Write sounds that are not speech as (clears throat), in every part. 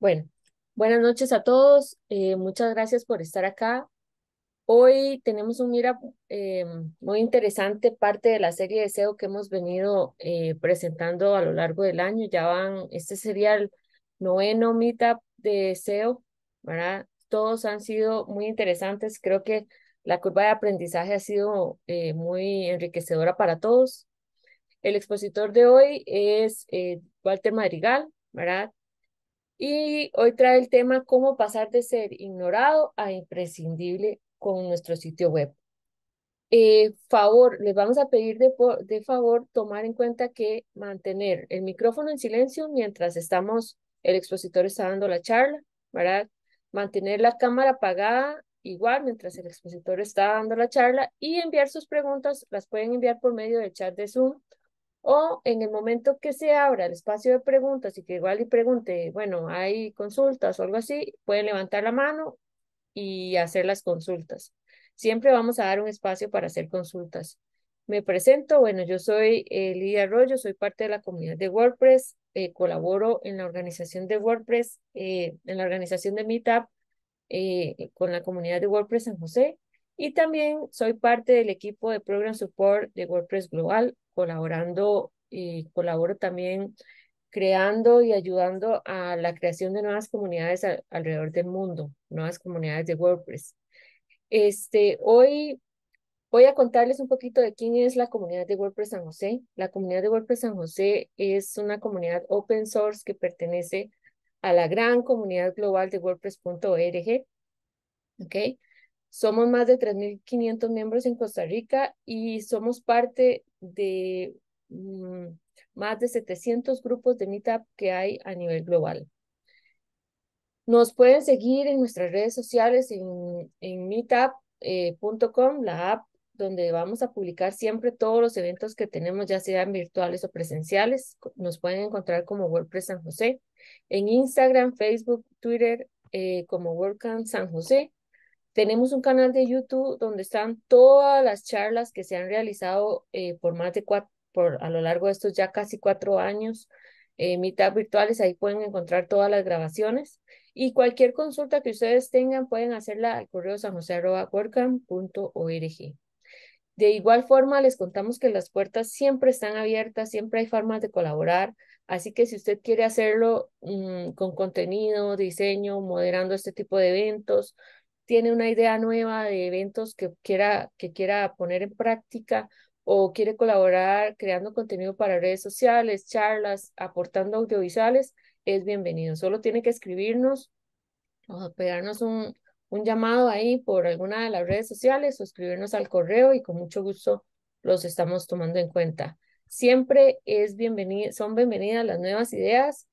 Bueno, buenas noches a todos. Eh, muchas gracias por estar acá. Hoy tenemos un mira eh, muy interesante, parte de la serie de SEO que hemos venido eh, presentando a lo largo del año. Ya van, este sería el noveno meetup de SEO, ¿verdad? Todos han sido muy interesantes. Creo que la curva de aprendizaje ha sido muy enriquecedora para todos. El expositor de hoy es Walter Madrigal, ¿verdad? Y hoy trae el tema cómo pasar de ser ignorado a imprescindible con nuestro sitio web. Eh, favor, les vamos a pedir de, favor tomar en cuenta que mantener el micrófono en silencio mientras estamos, el expositor está dando la charla, ¿verdad? Mantener la cámara apagada igual mientras el expositor está dando la charla y enviar sus preguntas, las pueden enviar por medio del chat de Zoom o en el momento que se abra el espacio de preguntas y que igual y pregunte, bueno, hay consultas o algo así, pueden levantar la mano y hacer las consultas. Siempre vamos a dar un espacio para hacer consultas. Me presento, bueno, yo soy eh, Lidia Arroyo, soy parte de la comunidad de WordPress, eh, colaboro en la organización de WordPress, eh, en la organización de Meetup con la comunidad de WordPress San José y también soy parte del equipo de Program Support de WordPress Global colaborando y colaboro también creando y ayudando a la creación de nuevas comunidades alrededor del mundo, nuevas comunidades de WordPress. Este, hoy voy a contarles un poquito de quién es la comunidad de WordPress San José. La comunidad de WordPress San José es una comunidad open source que pertenece a la gran comunidad global de WordPress.org. Ok. Somos más de 3.500 miembros en Costa Rica y somos parte de mm, más de 700 grupos de Meetup que hay a nivel global. Nos pueden seguir en nuestras redes sociales, en, meetup.com, eh, la app donde vamos a publicar siempre todos los eventos que tenemos, ya sean virtuales o presenciales. Nos pueden encontrar como WordPress San José. En Instagram, Facebook, Twitter, eh, como WordCamp San José. Tenemos un canal de YouTube donde están todas las charlas que se han realizado eh, por más de cuatro, por, a lo largo de estos ya casi cuatro años, eh, mitad virtuales, ahí pueden encontrar todas las grabaciones. Y cualquier consulta que ustedes tengan pueden hacerla al correo sanjose.org. De igual forma, les contamos que las puertas siempre están abiertas, siempre hay formas de colaborar. Así que si usted quiere hacerlo mm, con contenido, diseño, moderando este tipo de eventos, tiene una idea nueva de eventos que quiera, que quiera poner en práctica o quiere colaborar creando contenido para redes sociales, charlas, aportando audiovisuales, es bienvenido. Solo tiene que escribirnos o pegarnos un, un llamado ahí por alguna de las redes sociales o escribirnos al correo y con mucho gusto los estamos tomando en cuenta. Siempre es son bienvenidas las nuevas ideas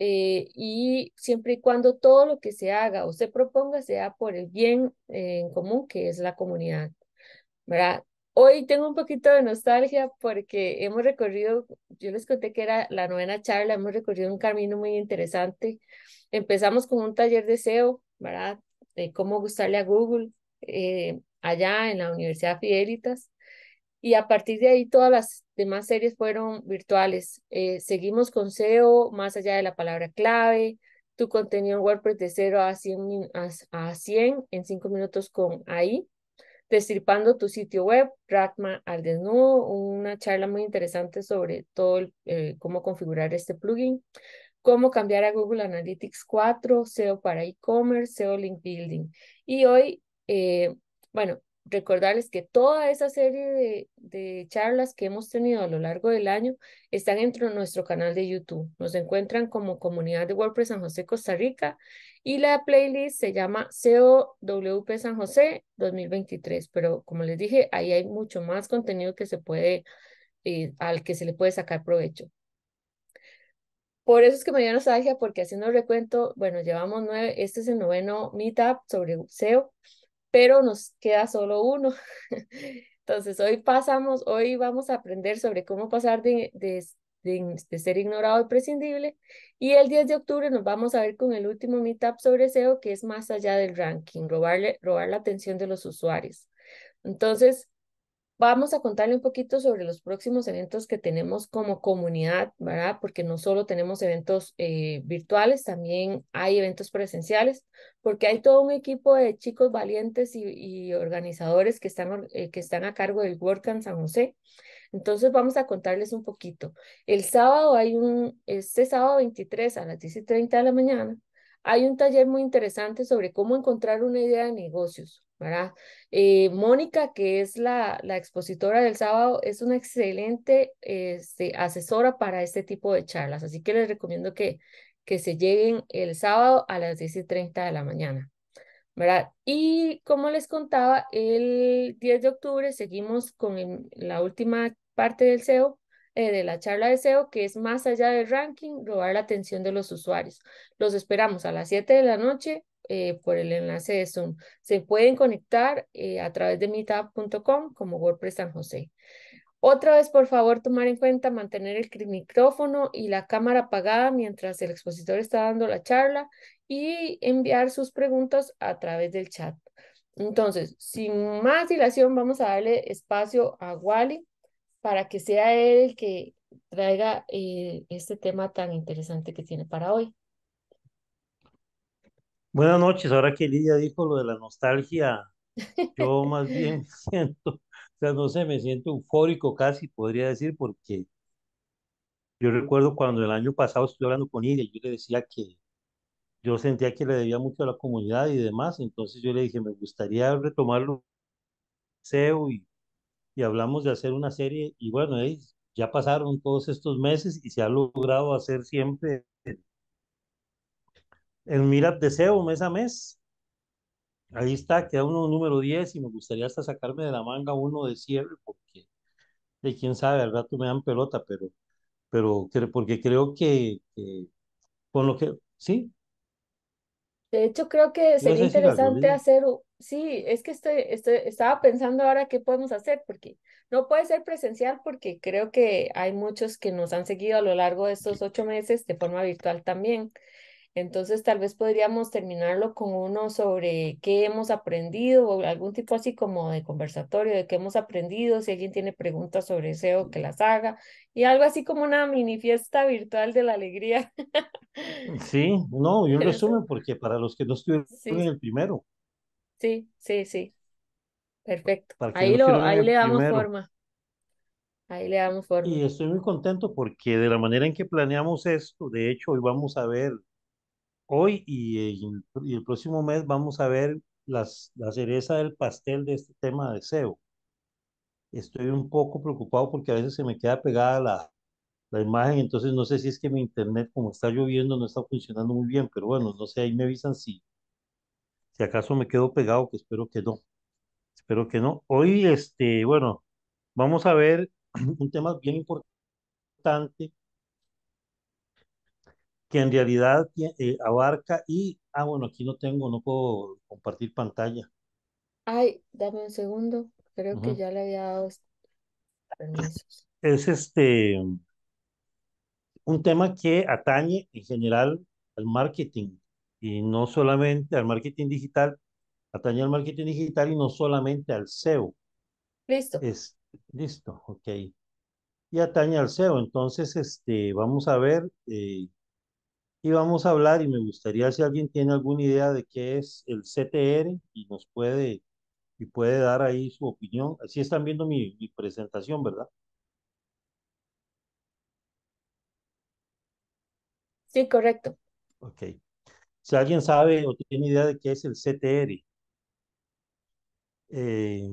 eh, y siempre y cuando todo lo que se haga o se proponga sea por el bien eh, en común que es la comunidad. ¿verdad? Hoy tengo un poquito de nostalgia porque hemos recorrido, yo les conté que era la novena charla, hemos recorrido un camino muy interesante. Empezamos con un taller de SEO, ¿verdad? De cómo gustarle a Google eh, allá en la Universidad Fidelitas. Y a partir de ahí todas las demás series fueron virtuales. Eh, seguimos con SEO, más allá de la palabra clave, tu contenido en WordPress de 0 a 100, en 5 minutos con AI, destripando tu sitio web, RATMA al desnudo, una charla muy interesante sobre todo eh, cómo configurar este plugin, cómo cambiar a Google Analytics 4, SEO para e-commerce, SEO Link Building. Y hoy, eh, bueno, recordarles que toda esa serie de, charlas que hemos tenido a lo largo del año están dentro de nuestro canal de YouTube. Nos encuentran como comunidad de WordPress San José Costa Rica y la playlist se llama COWP San José 2023. Pero como les dije, ahí hay mucho más contenido que se puede, eh, al que se le puede sacar provecho. Por eso es que me dio nostalgia, porque haciendo el recuento, bueno, llevamos nueve, este es el noveno meetup sobre SEO pero nos queda solo uno. (laughs) Entonces, hoy pasamos, hoy vamos a aprender sobre cómo pasar de, ser ignorado y prescindible. Y el 10 de octubre nos vamos a ver con el último meetup sobre SEO, que es más allá del ranking, robarle, robar la atención de los usuarios. Entonces, Vamos a contarle un poquito sobre los próximos eventos que tenemos como comunidad, ¿verdad? Porque no solo tenemos eventos eh, virtuales, también hay eventos presenciales, porque hay todo un equipo de chicos valientes y, organizadores que están, eh, que están a cargo del WordCamp San José. Entonces vamos a contarles un poquito. El sábado hay un, este sábado 23 a las 10 de la mañana, hay un taller muy interesante sobre cómo encontrar una idea de negocios, ¿verdad? Eh, Mónica, que es la, la, expositora del sábado, es una excelente este, asesora para este tipo de charlas, así que les recomiendo que, que se lleguen el sábado a las 10 y 30 de la mañana. ¿verdad? Y como les contaba, el 10 de octubre seguimos con la última parte del SEO eh, de la charla de SEO, que es más allá del ranking, robar la atención de los usuarios. Los esperamos a las 7 de la noche eh, por el enlace de Zoom. Se pueden conectar eh, a través de meetup.com como WordPress San José. Otra vez, por favor, tomar en cuenta mantener el micrófono y la cámara apagada mientras el expositor está dando la charla y enviar sus preguntas a través del chat. Entonces, sin más dilación, vamos a darle espacio a Wally para que sea él el que traiga eh, este tema tan interesante que tiene para hoy. Buenas noches, ahora que Lidia dijo lo de la nostalgia, yo (laughs) más bien (laughs) siento, o sea, no sé, me siento eufórico casi, podría decir, porque yo recuerdo cuando el año pasado estuve hablando con Lidia, yo le decía que yo sentía que le debía mucho a la comunidad y demás, entonces yo le dije, me gustaría retomarlo, y y hablamos de hacer una serie y bueno, ya pasaron todos estos meses y se ha logrado hacer siempre el Mirab Deseo mes a mes. Ahí está, queda uno número 10 y me gustaría hasta sacarme de la manga uno de cierre porque de quién sabe, verdad tú me dan pelota, pero, pero porque creo que, con lo que, sí. De hecho, creo que sería interesante hacer sí, es que estoy, estaba pensando ahora qué podemos hacer, porque no puede ser presencial, porque creo que hay muchos que nos han seguido a lo largo de estos ocho meses de forma virtual también. Entonces, tal vez podríamos terminarlo con uno sobre qué hemos aprendido o algún tipo así como de conversatorio de qué hemos aprendido, si alguien tiene preguntas sobre SEO, que las haga y algo así como una mini fiesta virtual de la alegría. Sí, no, y un (laughs) resumen porque para los que no estuvieron en el primero, sí, sí, sí. Perfecto. Ahí, ahí le damos forma. Ahí le damos forma. Y estoy muy contento porque de la manera en que planeamos esto, de hecho, hoy vamos a ver, hoy y, eh, el próximo mes vamos a ver las, la cereza del pastel de este tema de SEO. Estoy un poco preocupado porque a veces se me queda pegada la, la imagen, entonces no sé si es que mi internet, como está lloviendo, no está funcionando muy bien, pero bueno, no sé, ahí me avisan si, si acaso me quedo pegado, que espero que no. Espero que no. Hoy, este, bueno, vamos a ver (clears throat) un tema bien importante que en realidad eh, abarca y, ah, bueno, aquí no tengo, no puedo compartir pantalla. Ay, dame un segundo, creo que ya le había dado permisos. (clears throat) Es este, un tema que atañe en general al marketing, y no solamente al marketing digital, atañe al marketing digital y no solamente al SEO. Listo. listo, ok. Y atañe al SEO. Entonces, este, vamos a ver eh, y vamos a hablar y me gustaría si alguien tiene alguna idea de qué es el CTR y nos puede y puede dar ahí su opinión. Así están viendo mi, mi presentación, ¿verdad? Sí, correcto. Ok. Si alguien sabe o tiene idea de qué es el CTR. Eh,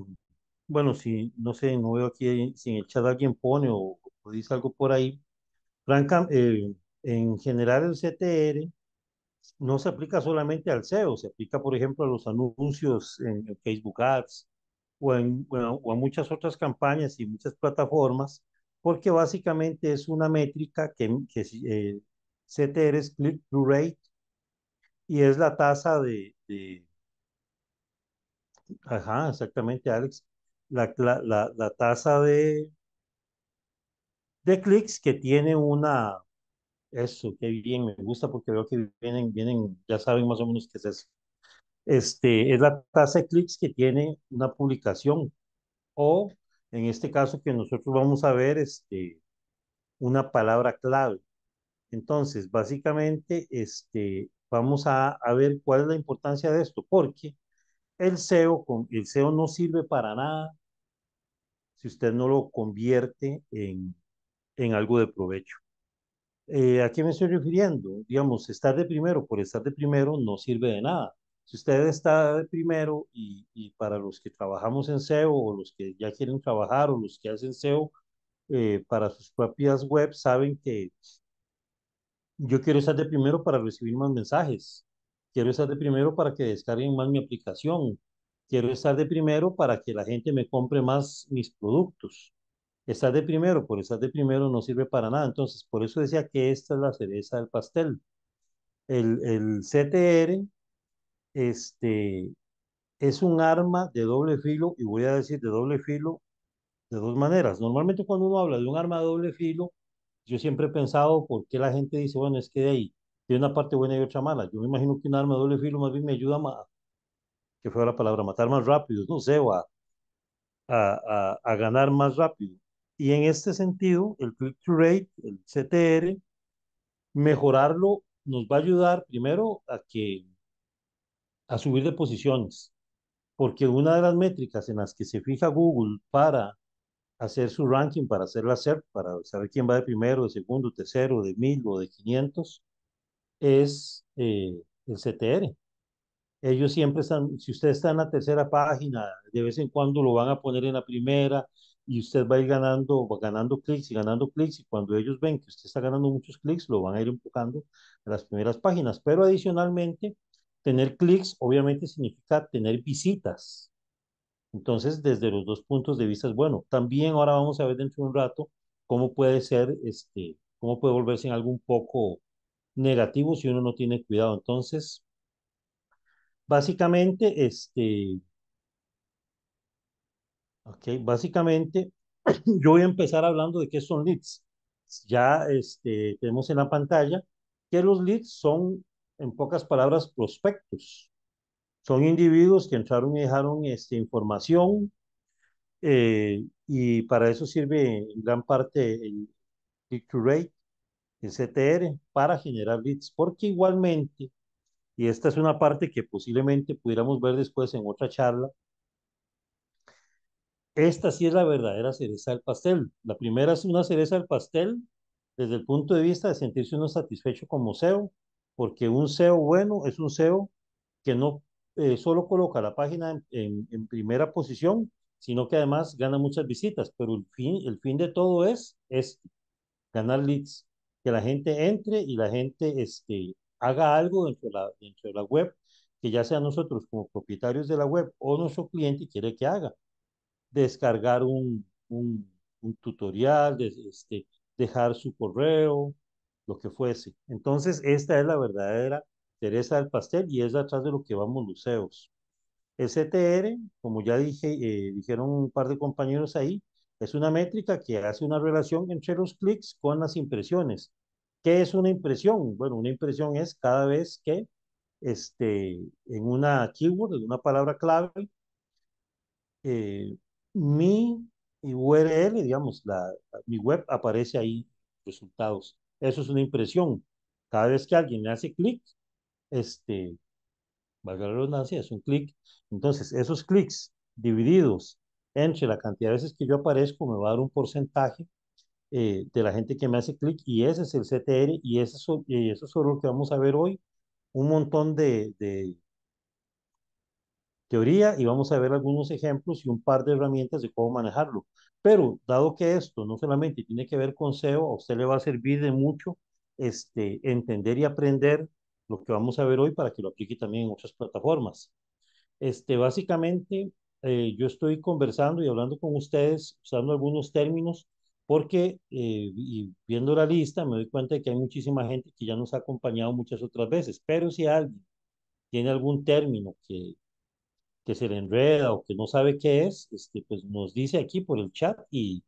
bueno, si no sé, no veo aquí si en el chat alguien pone o, dice algo por ahí. Franca, eh, en general el CTR no se aplica solamente al SEO, se aplica, por ejemplo, a los anuncios en Facebook Ads o, en, a muchas otras campañas y muchas plataformas, porque básicamente es una métrica que, que eh, CTR es click-through rate y es la tasa de, Ajá, exactamente, Alex. La, la, la tasa de, de clics que tiene una... Eso, qué bien, me gusta porque veo que vienen, vienen, ya saben más o menos qué es eso. Este, es la tasa de clics que tiene una publicación o en este caso que nosotros vamos a ver este, una palabra clave. Entonces, básicamente, este, Vamos a, a ver cuál es la importancia de esto, porque el SEO, el SEO no sirve para nada si usted no lo convierte en, en algo de provecho. Eh, ¿A qué me estoy refiriendo? Digamos, estar de primero por estar de primero no sirve de nada. Si usted está de primero y, y para los que trabajamos en SEO o los que ya quieren trabajar o los que hacen SEO eh, para sus propias webs saben que yo quiero estar de primero para recibir más mensajes. Quiero estar de primero para que descarguen más mi aplicación. Quiero estar de primero para que la gente me compre más mis productos. Estar de primero, por estar de primero no sirve para nada. Entonces, por eso decía que esta es la cereza del pastel. El, el CTR este, es un arma de doble filo, y voy a decir de doble filo de dos maneras. Normalmente cuando uno habla de un arma de doble filo, yo siempre he pensado por qué la gente dice, bueno, es que de ahí tiene una parte buena y otra mala. Yo me imagino que un arma de doble filo más bien me ayuda a, que fue la palabra, matar más rápido, no sé, o a, a, a, ganar más rápido. Y en este sentido, el click-through rate, el CTR, mejorarlo nos va a ayudar primero a que a subir de posiciones, porque una de las métricas en las que se fija Google para hacer su ranking para hacer la e para saber quién va de primero, de segundo, tercero, de mil o de 500, es eh, el CTR. Ellos siempre están, si usted está en la tercera página, de vez en cuando lo van a poner en la primera y usted va a ir ganando, ganando clics y ganando clics y cuando ellos ven que usted está ganando muchos clics, lo van a ir empujando a las primeras páginas. Pero adicionalmente, tener clics obviamente significa tener visitas entonces, desde los dos puntos de vista, bueno, también ahora vamos a ver dentro de un rato cómo puede ser, este, cómo puede volverse en algo un poco negativo si uno no tiene cuidado. Entonces, básicamente, este, básicamente, (clears throat) yo voy a empezar hablando de qué son leads. Ya este, tenemos en la pantalla que los leads son, en pocas palabras, prospectos. Son individuos que entraron y dejaron este, información eh, y para eso sirve en gran parte el click rate, el CTR, para generar leads, porque igualmente, y esta es una parte que posiblemente pudiéramos ver después en otra charla, esta sí es la verdadera cereza del pastel. La primera es una cereza del pastel desde el punto de vista de sentirse uno satisfecho como SEO, porque un SEO bueno es un SEO que no eh, solo coloca la página en, en, primera posición, sino que además gana muchas visitas, pero el fin, el fin de todo es es ganar leads, que la gente entre y la gente este, haga algo dentro de, la, dentro de la web, que ya sea nosotros como propietarios de la web o nuestro cliente quiere que haga. Descargar un, un, un tutorial, este, dejar su correo, lo que fuese. Entonces, esta es la verdadera Teresa del Pastel y es detrás de lo que vamos Luceos. STR, como ya dije, eh, dijeron un par de compañeros ahí, es una métrica que hace una relación entre los clics con las impresiones. ¿Qué es una impresión? Bueno, una impresión es cada vez que este, en una keyword, en una palabra clave, eh, mi URL, digamos, la, mi web aparece ahí, resultados. Eso es una impresión. Cada vez que alguien le hace clic, este, valga la redundancia, es un clic. Entonces, esos clics divididos entre la cantidad de veces que yo aparezco me va a dar un porcentaje eh, de la gente que me hace clic y ese es el CTR y, eso y eso es lo que vamos a ver hoy. Un montón de, de teoría y vamos a ver algunos ejemplos y un par de herramientas de cómo manejarlo. Pero dado que esto no solamente tiene que ver con SEO, a usted le va a servir de mucho este, entender y aprender lo que vamos a ver hoy para que lo aplique también en otras plataformas. Este, básicamente, eh, yo estoy conversando y hablando con ustedes, usando algunos términos, porque eh, y viendo la lista me doy cuenta de que hay muchísima gente que ya nos ha acompañado muchas otras veces, pero si alguien tiene algún término que, que se le enreda o que no sabe qué es, este, pues nos dice aquí por el chat y,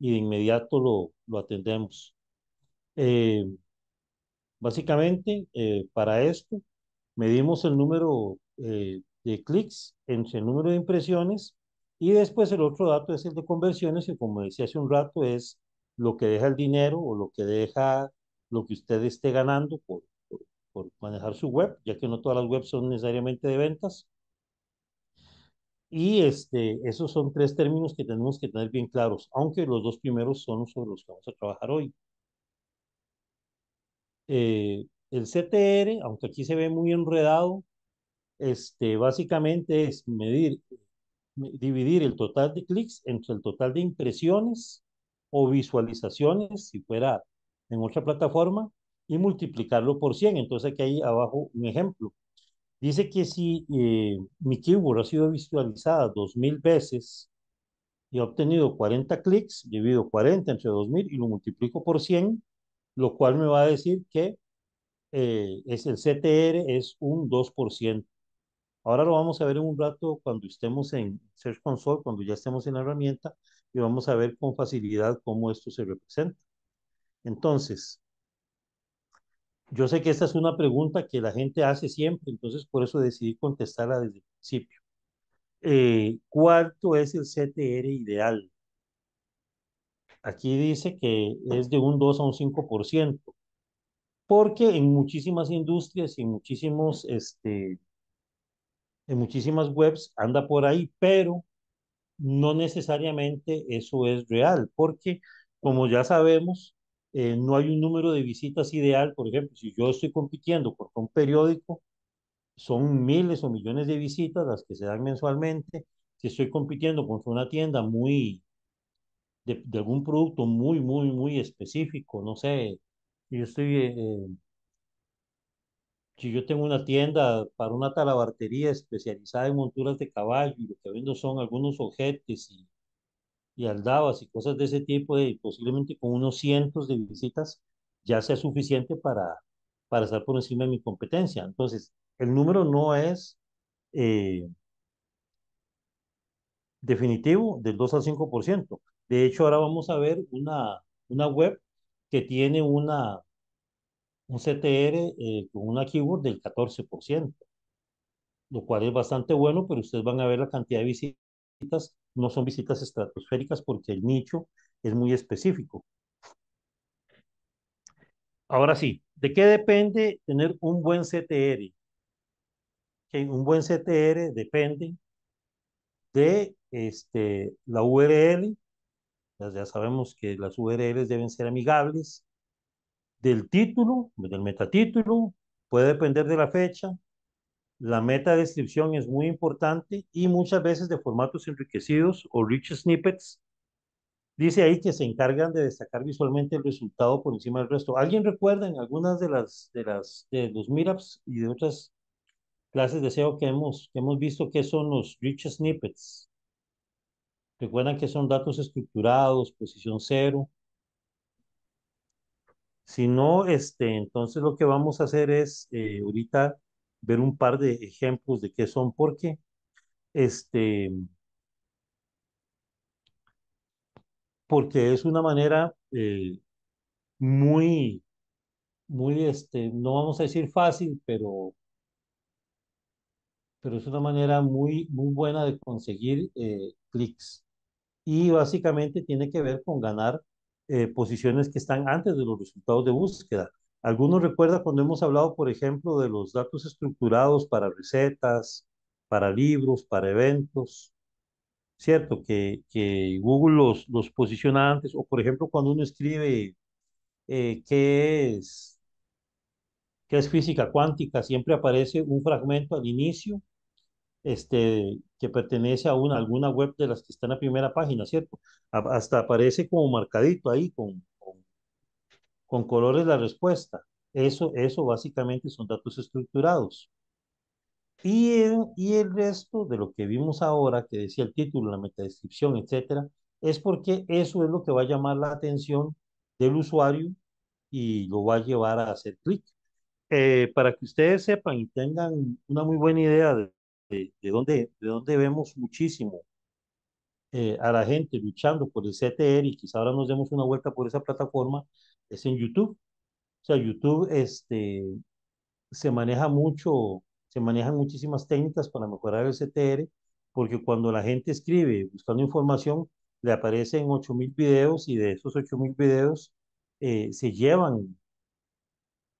y de inmediato lo, lo atendemos. Eh, Básicamente, eh, para esto, medimos el número eh, de clics entre el número de impresiones y después el otro dato es el de conversiones, que como decía hace un rato, es lo que deja el dinero o lo que deja lo que usted esté ganando por, por, manejar su web, ya que no todas las webs son necesariamente de ventas. Y este, esos son tres términos que tenemos que tener bien claros, aunque los dos primeros son sobre los que vamos a trabajar hoy. Eh, el CTR, aunque aquí se ve muy enredado, este, básicamente es medir, dividir el total de clics entre el total de impresiones o visualizaciones, si fuera en otra plataforma, y multiplicarlo por 100. Entonces aquí hay abajo un ejemplo. Dice que si eh, mi keyword ha sido visualizada 2.000 veces y ha obtenido 40 clics, divido 40 entre 2.000 y lo multiplico por 100, lo cual me va a decir que eh, es el CTR es un 2%. Ahora lo vamos a ver en un rato cuando estemos en Search Console, cuando ya estemos en la herramienta, y vamos a ver con facilidad cómo esto se representa. Entonces, yo sé que esta es una pregunta que la gente hace siempre, entonces por eso decidí contestarla desde el principio. Eh, ¿Cuánto es el CTR ideal? Aquí dice que es de un 2 a un 5%, porque en muchísimas industrias y en muchísimos, este, en muchísimas webs anda por ahí, pero no necesariamente eso es real, porque como ya sabemos, eh, no hay un número de visitas ideal. Por ejemplo, si yo estoy compitiendo por un periódico, son miles o millones de visitas las que se dan mensualmente. Si estoy compitiendo contra una tienda muy de, algún producto muy, muy, muy específico. No sé, yo estoy, eh, eh, si yo tengo una tienda para una talabartería especializada en monturas de caballo y lo que vendo son algunos objetos y, y aldabas y cosas de ese tipo, y posiblemente con unos cientos de visitas ya sea suficiente para, para estar por encima de mi competencia. Entonces, el número no es eh, definitivo del 2 al 5%. De hecho, ahora vamos a ver una, una web que tiene una, un CTR eh, con una keyword del 14%, lo cual es bastante bueno, pero ustedes van a ver la cantidad de visitas, no son visitas estratosféricas porque el nicho es muy específico. Ahora sí, ¿de qué depende tener un buen CTR? Que un buen CTR depende de este, la URL, ya sabemos que las URLs deben ser amigables, del título, del metatítulo, puede depender de la fecha, la meta descripción es muy importante y muchas veces de formatos enriquecidos o rich snippets. Dice ahí que se encargan de destacar visualmente el resultado por encima del resto. ¿Alguien recuerda en algunas de las de las de los meetups y de otras clases de SEO que hemos que hemos visto que son los rich snippets? Recuerdan que son datos estructurados, posición cero. Si no, este, entonces lo que vamos a hacer es eh, ahorita ver un par de ejemplos de qué son, porque este, porque es una manera eh, muy, muy, este, no vamos a decir fácil, pero, pero es una manera muy, muy buena de conseguir eh, clics y básicamente tiene que ver con ganar eh, posiciones que están antes de los resultados de búsqueda. Algunos recuerdan cuando hemos hablado, por ejemplo, de los datos estructurados para recetas, para libros, para eventos, ¿cierto? Que, que Google los, posiciona antes, o por ejemplo, cuando uno escribe eh, qué es qué es física cuántica, siempre aparece un fragmento al inicio este, que pertenece a una, alguna web de las que está en la primera página, ¿cierto? hasta aparece como marcadito ahí con, con, colores la respuesta. Eso, eso básicamente son datos estructurados. Y el, y el resto de lo que vimos ahora, que decía el título, la metadescripción, etcétera, es porque eso es lo que va a llamar la atención del usuario y lo va a llevar a hacer clic. Eh, para que ustedes sepan y tengan una muy buena idea de, de, de, donde, de donde vemos muchísimo eh, a la gente luchando por el CTR y quizá ahora nos demos una vuelta por esa plataforma, es en YouTube. O sea, YouTube este, se maneja mucho, se manejan muchísimas técnicas para mejorar el CTR, porque cuando la gente escribe buscando información, le aparecen 8.000 videos y de esos 8.000 videos eh, se llevan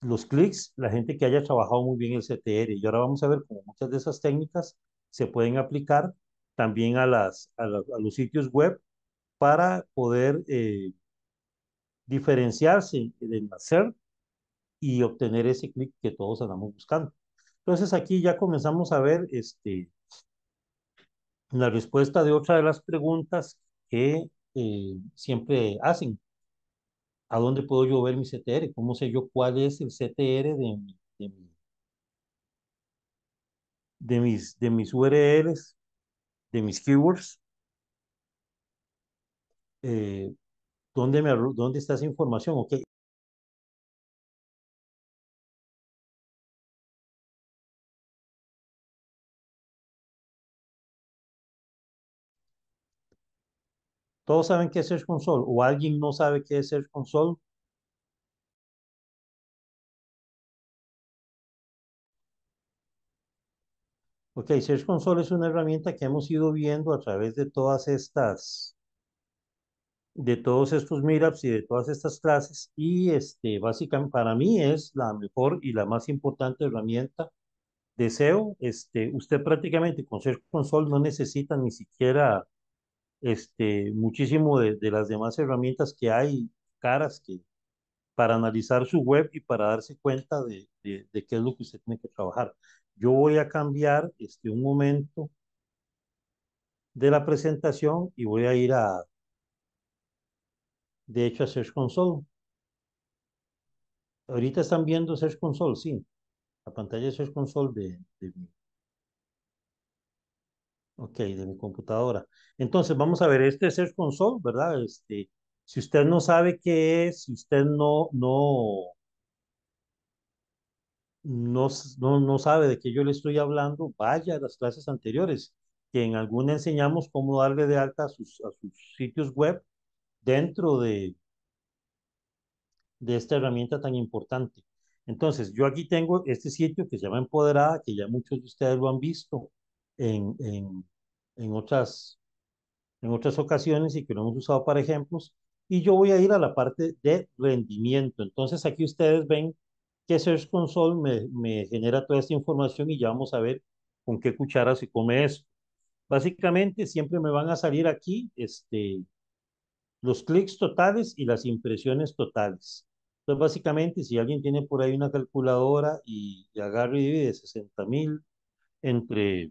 los clics, la gente que haya trabajado muy bien el CTR. Y ahora vamos a ver cómo muchas de esas técnicas se pueden aplicar también a, las, a, los sitios web para poder eh, diferenciarse del hacer y obtener ese clic que todos andamos buscando. Entonces aquí ya comenzamos a ver este, la respuesta de otra de las preguntas que eh, siempre hacen. ¿A dónde puedo yo ver mi CTR? ¿Cómo sé yo cuál es el CTR de, mis, de mis URLs, de mis keywords? Eh, ¿dónde, me, ¿Dónde está esa información? Ok, ¿Todos saben qué es Search Console? ¿O alguien no sabe qué es Search Console? Ok, Search Console es una herramienta que hemos ido viendo a través de todas estas, de todos estos meetups y de todas estas clases y este, básicamente para mí es la mejor y la más importante herramienta de SEO. Este, usted prácticamente con Search Console no necesita ni siquiera este, muchísimo de, las demás herramientas que hay, caras, que, para analizar su web y para darse cuenta de, de, qué es lo que usted tiene que trabajar. Yo voy a cambiar este, un momento de la presentación y voy a ir a, de hecho, a Search Console. Ahorita están viendo Search Console, sí. La pantalla de Search Console de, de mi Ok, de mi computadora. Entonces, vamos a ver, este es Search Console, ¿verdad? Este, si usted no sabe qué es, si usted no, no, no, no, no sabe de qué yo le estoy hablando, vaya a las clases anteriores, que en alguna enseñamos cómo darle de alta a sus, a sus sitios web dentro de, de esta herramienta tan importante. Entonces, yo aquí tengo este sitio que se llama Empoderada, que ya muchos de ustedes lo han visto en, en, en otras, en otras ocasiones y que lo hemos usado para ejemplos. Y yo voy a ir a la parte de rendimiento. Entonces aquí ustedes ven que Search Console me, me genera toda esta información y ya vamos a ver con qué cuchara se come eso. Básicamente siempre me van a salir aquí este, los clics totales y las impresiones totales. Entonces, básicamente, si alguien tiene por ahí una calculadora y, y agarra y divide 60 mil entre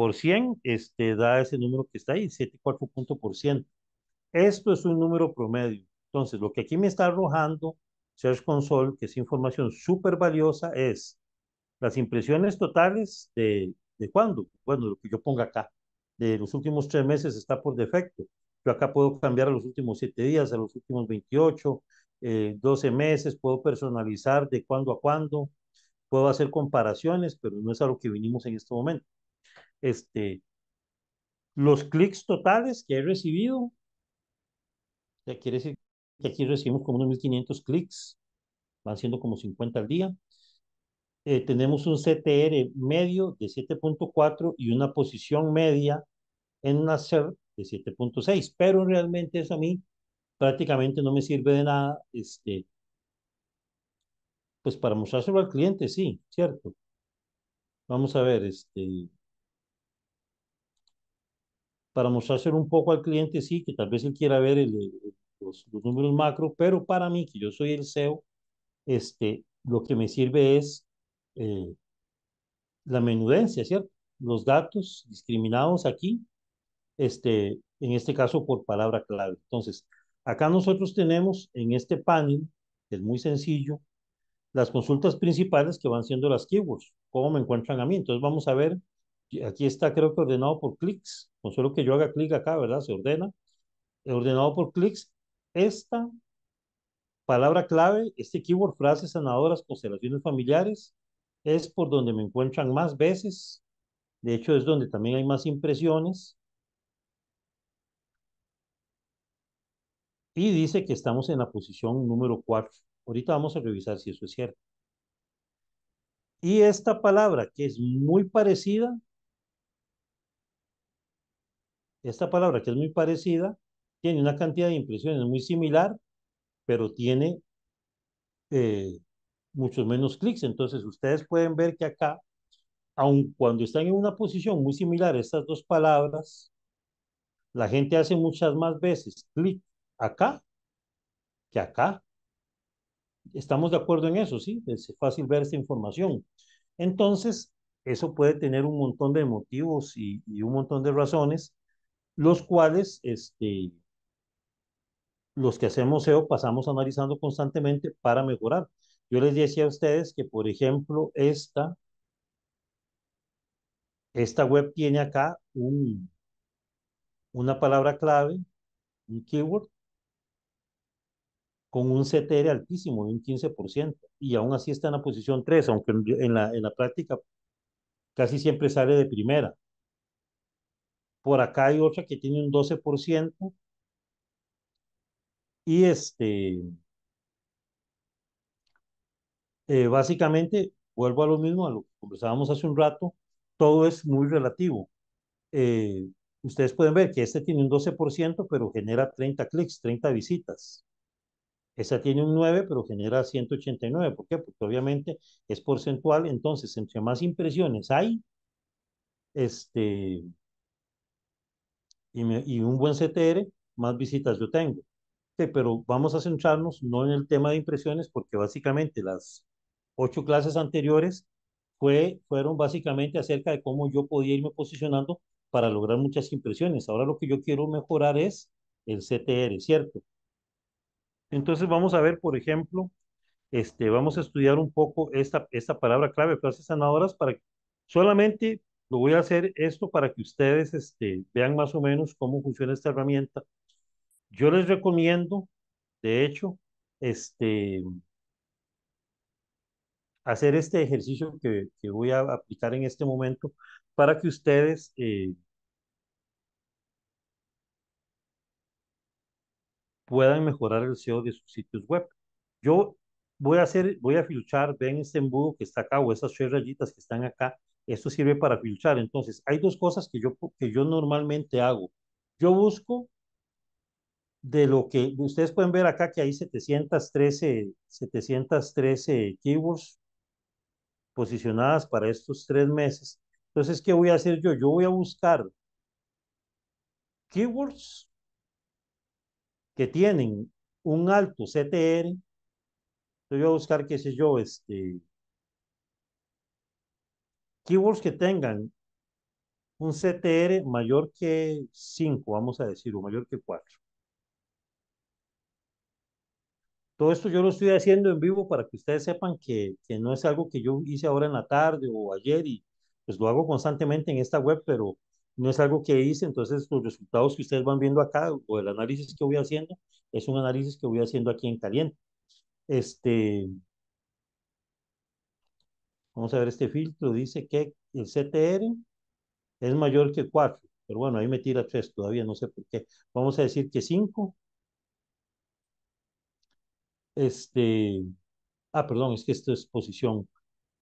por 100 este, da ese número que está ahí, 7,4%. Esto es un número promedio. Entonces, lo que aquí me está arrojando Search Console, que es información súper valiosa, es las impresiones totales de, de cuándo. Bueno, lo que yo ponga acá. De los últimos tres meses está por defecto. Yo acá puedo cambiar a los últimos siete días, a los últimos 28, eh, 12 meses, puedo personalizar de cuándo a cuándo, puedo hacer comparaciones, pero no es a lo que vinimos en este momento este, los clics totales que he recibido. Ya quiere decir que aquí recibimos como unos 1500 clics, van siendo como 50 al día. Eh, tenemos un CTR medio de 7.4 y una posición media en una SER de 7.6, pero realmente eso a mí prácticamente no me sirve de nada, este, pues para mostrárselo al cliente, sí, cierto. Vamos a ver, este, para mostrarse un poco al cliente, sí, que tal vez él quiera ver los, números macro, pero para mí, que yo soy el CEO, este, lo que me sirve es eh, la menudencia, ¿cierto? Los datos discriminados aquí, este, en este caso por palabra clave. Entonces, acá nosotros tenemos en este panel, que es muy sencillo, las consultas principales que van siendo las keywords, cómo me encuentran a mí. Entonces vamos a ver Aquí está, creo que ordenado por clics. Con solo que yo haga clic acá, ¿verdad? Se ordena. Ordenado por clics. Esta palabra clave, este keyword, frases sanadoras, constelaciones familiares, es por donde me encuentran más veces. De hecho, es donde también hay más impresiones. Y dice que estamos en la posición número 4. Ahorita vamos a revisar si eso es cierto. Y esta palabra, que es muy parecida, esta palabra que es muy parecida, tiene una cantidad de impresiones muy similar, pero tiene eh, muchos menos clics. Entonces ustedes pueden ver que acá, aun cuando están en una posición muy similar estas dos palabras, la gente hace muchas más veces clic acá que acá. Estamos de acuerdo en eso, ¿sí? Es fácil ver esta información. Entonces, eso puede tener un montón de motivos y un montón de razones los cuales este, los que hacemos SEO pasamos analizando constantemente para mejorar. Yo les decía a ustedes que, por ejemplo, esta, esta web tiene acá un, una palabra clave, un keyword, con un CTR altísimo un 15%, y aún así está en la posición 3, aunque en la, en la práctica casi siempre sale de primera. Por acá hay otra que tiene un 12%. Y este, eh, básicamente, vuelvo a lo mismo, a lo que conversábamos hace un rato, todo es muy relativo. Eh, ustedes pueden ver que este tiene un 12%, pero genera 30 clics, 30 visitas. esa tiene un 9, pero genera 189. ¿Por qué? Porque obviamente es porcentual. Entonces, entre más impresiones hay, este, y, un buen CTR, más visitas yo tengo. Sí, pero vamos a centrarnos no en el tema de impresiones, porque básicamente las ocho clases anteriores fue, fueron básicamente acerca de cómo yo podía irme posicionando para lograr muchas impresiones. Ahora lo que yo quiero mejorar es el CTR, ¿cierto? Entonces vamos a ver, por ejemplo, este, vamos a estudiar un poco esta, esta palabra clave, clases sanadoras, para solamente lo voy a hacer esto para que ustedes este, vean más o menos cómo funciona esta herramienta. Yo les recomiendo, de hecho, este, hacer este ejercicio que, voy a aplicar en este momento para que ustedes eh, puedan mejorar el SEO de sus sitios web. Yo voy a hacer, voy a filtrar, ven este embudo que está acá o esas tres rayitas que están acá. Esto sirve para filtrar. Entonces, hay dos cosas que yo, que yo normalmente hago. Yo busco de lo que ustedes pueden ver acá que hay 713, keywords posicionadas para estos tres meses. Entonces, ¿qué voy a hacer yo? Yo voy a buscar keywords que tienen un alto CTR. yo voy a buscar, qué sé yo, este, keywords que tengan un CTR mayor que 5, vamos a decir, o mayor que 4. Todo esto yo lo estoy haciendo en vivo para que ustedes sepan que, que, no es algo que yo hice ahora en la tarde o ayer y pues lo hago constantemente en esta web, pero no es algo que hice, entonces los resultados que ustedes van viendo acá o el análisis que voy haciendo es un análisis que voy haciendo aquí en caliente. Este, Vamos a ver este filtro. Dice que el CTR es mayor que 4. Pero bueno, ahí me tira 3 todavía, no sé por qué. Vamos a decir que 5. Este, ah, perdón, es que esto es posición.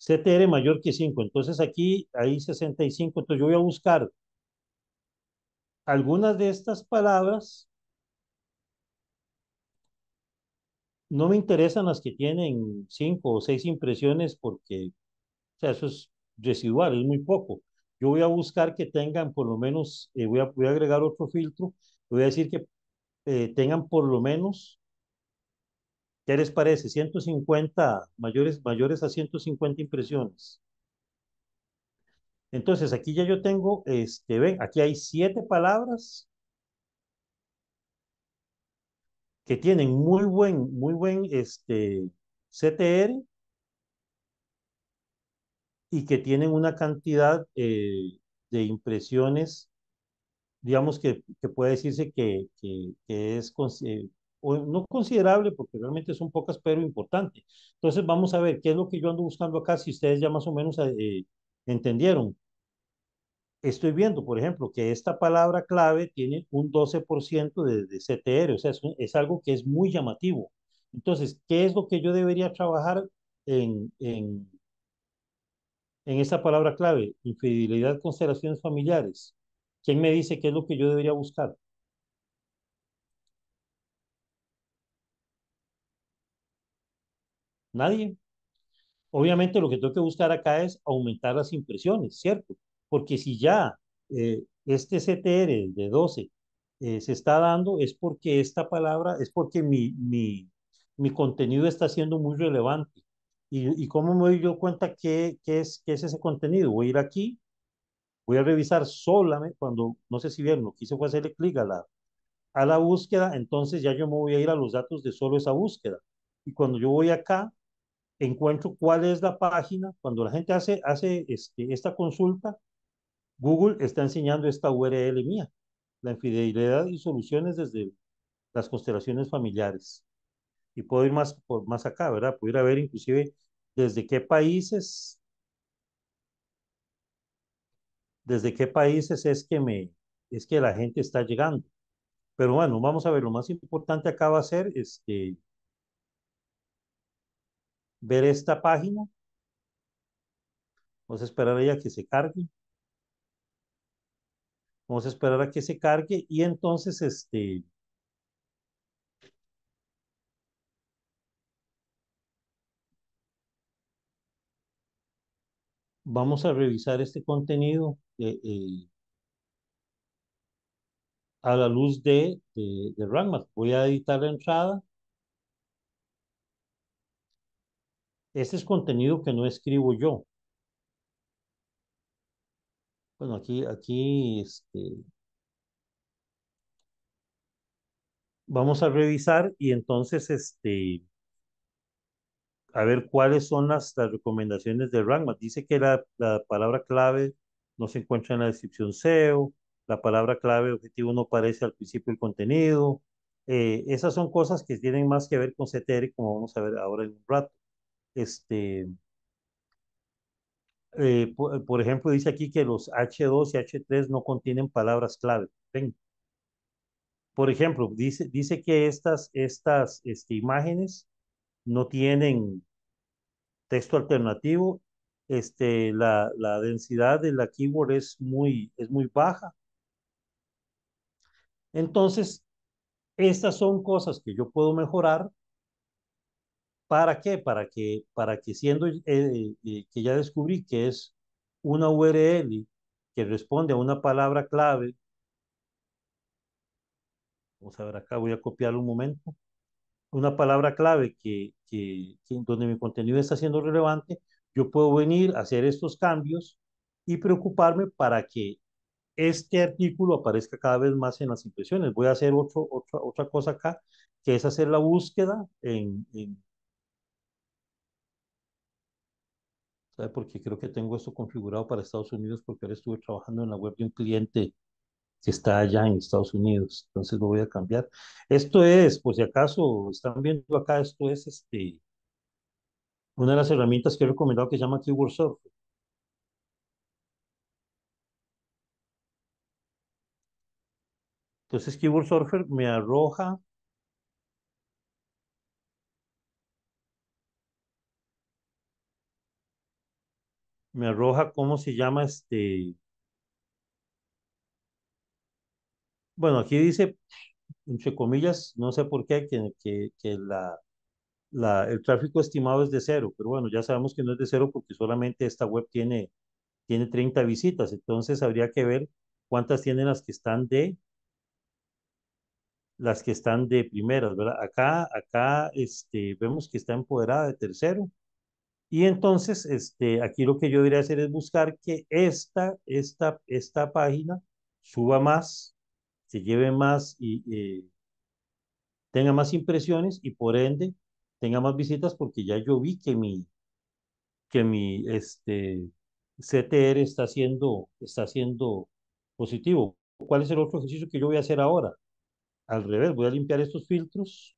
CTR mayor que 5. Entonces aquí hay 65. Entonces yo voy a buscar algunas de estas palabras. No me interesan las que tienen 5 o 6 impresiones porque o sea, eso es residual, es muy poco. Yo voy a buscar que tengan por lo menos, eh, voy, a, agregar otro filtro, voy a decir que eh, tengan por lo menos, ¿qué les parece? 150, mayores, mayores a 150 impresiones. Entonces, aquí ya yo tengo, este, ven, aquí hay siete palabras que tienen muy buen, muy buen este, CTR y que tienen una cantidad eh, de impresiones, digamos que, que puede decirse que, que, que es eh, no considerable, porque realmente son pocas, pero importante. Entonces vamos a ver qué es lo que yo ando buscando acá, si ustedes ya más o menos eh, entendieron. Estoy viendo, por ejemplo, que esta palabra clave tiene un 12% de, CTR, o sea, es, es algo que es muy llamativo. Entonces, ¿qué es lo que yo debería trabajar en, en, en esa palabra clave, infidelidad, constelaciones familiares, ¿quién me dice qué es lo que yo debería buscar? Nadie. Obviamente lo que tengo que buscar acá es aumentar las impresiones, ¿cierto? Porque si ya eh, este CTR de 12 eh, se está dando, es porque esta palabra, es porque mi, mi contenido está siendo muy relevante ¿Y, cómo me doy cuenta qué, es, es ese contenido? Voy a ir aquí, voy a revisar solamente cuando, no sé si vieron, lo que hice fue hacerle clic a la, a la búsqueda, entonces ya yo me voy a ir a los datos de solo esa búsqueda. Y cuando yo voy acá, encuentro cuál es la página. Cuando la gente hace, hace este, esta consulta, Google está enseñando esta URL mía, la infidelidad y soluciones desde las constelaciones familiares y puedo ir más, por, más acá, ¿verdad? a ver inclusive desde qué países, desde qué países es que me, es que la gente está llegando. Pero bueno, vamos a ver, lo más importante acá va a ser este, ver esta página. Vamos a esperar a ella que se cargue. Vamos a esperar a que se cargue y entonces este, vamos a revisar este contenido eh, eh, a la luz de, de, Voy a editar la entrada. Este es contenido que no escribo yo. Bueno, aquí, aquí, este, vamos a revisar y entonces, este, a ver cuáles son las, las recomendaciones de Rank Dice que la, la, palabra clave no se encuentra en la descripción SEO, la palabra clave objetivo no aparece al principio del contenido. Eh, esas son cosas que tienen más que ver con CTR, como vamos a ver ahora en un rato. Este, eh, por, ejemplo, dice aquí que los H2 y H3 no contienen palabras clave. Ven. Por ejemplo, dice, dice que estas, estas este, imágenes no tienen texto alternativo, este, la, la, densidad de la keyword es muy, es muy baja. Entonces, estas son cosas que yo puedo mejorar. ¿Para qué? Para que, para que siendo eh, eh, eh, que ya descubrí que es una URL que responde a una palabra clave. Vamos a ver acá, voy a copiar un momento una palabra clave que, que, donde mi contenido está siendo relevante, yo puedo venir a hacer estos cambios y preocuparme para que este artículo aparezca cada vez más en las impresiones. Voy a hacer otro, otra, otra cosa acá, que es hacer la búsqueda en... en ¿Sabe por qué creo que tengo esto configurado para Estados Unidos? Porque ahora estuve trabajando en la web de un cliente que está allá en Estados Unidos. Entonces lo voy a cambiar. Esto es, por si acaso están viendo acá, esto es este, una de las herramientas que he recomendado que se llama Keyword Surfer. Entonces Keyword Surfer me arroja me arroja cómo se llama este Bueno, aquí dice, entre comillas, no sé por qué, que, que, la, la, el tráfico estimado es de cero, pero bueno, ya sabemos que no es de cero porque solamente esta web tiene, tiene 30 visitas, entonces habría que ver cuántas tienen las que están de las que están de primeras, ¿verdad? Acá, acá, este, vemos que está empoderada de tercero. Y entonces, este, aquí lo que yo diría hacer es buscar que esta, esta, esta página suba más se lleve más y eh, tenga más impresiones y por ende tenga más visitas porque ya yo vi que mi, que mi este, CTR está haciendo está siendo positivo. ¿Cuál es el otro ejercicio que yo voy a hacer ahora? Al revés, voy a limpiar estos filtros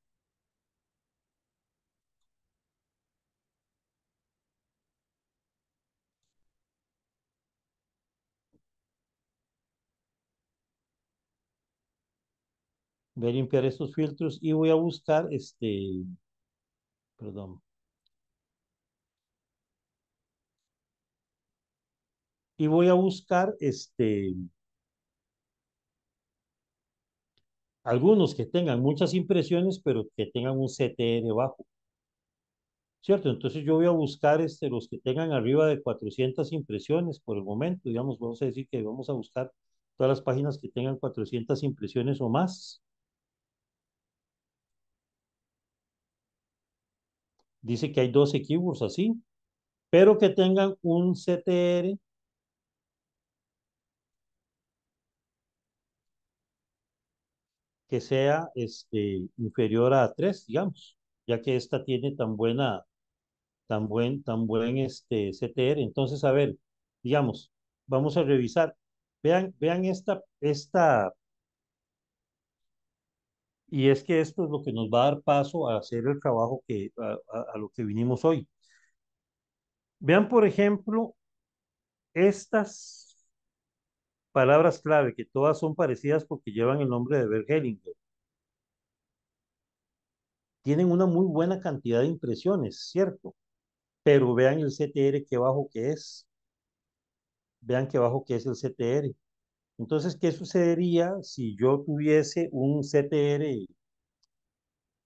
voy a limpiar estos filtros y voy a buscar este, perdón. Y voy a buscar este, algunos que tengan muchas impresiones, pero que tengan un CTR e bajo. ¿Cierto? Entonces yo voy a buscar este, los que tengan arriba de 400 impresiones por el momento. Digamos, vamos a decir que vamos a buscar todas las páginas que tengan 400 impresiones o más. dice que hay dos keywords así, pero que tengan un CTR que sea este, inferior a 3, digamos, ya que esta tiene tan buena, tan buen, tan buen este CTR. Entonces, a ver, digamos, vamos a revisar. Vean, vean esta, esta y es que esto es lo que nos va a dar paso a hacer el trabajo que, a, lo que vinimos hoy. Vean, por ejemplo, estas palabras clave, que todas son parecidas porque llevan el nombre de Hellinger. Tienen una muy buena cantidad de impresiones, ¿cierto? Pero vean el CTR, qué bajo que es. Vean qué bajo que es el CTR. Entonces, ¿qué sucedería si yo tuviese un CTR,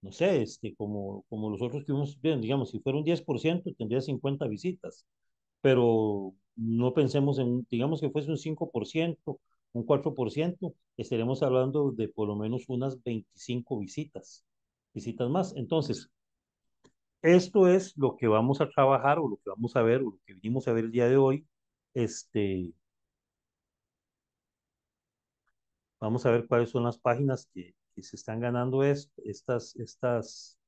no sé, este, como, como los otros que hemos digamos, si fuera un 10%, tendría 50 visitas, pero no pensemos en, digamos que fuese un 5%, un 4%, estaremos hablando de por lo menos unas 25 visitas, visitas más. Entonces, esto es lo que vamos a trabajar o lo que vamos a ver o lo que vinimos a ver el día de hoy, este, Vamos a ver cuáles son las páginas que, se están ganando estas, estas.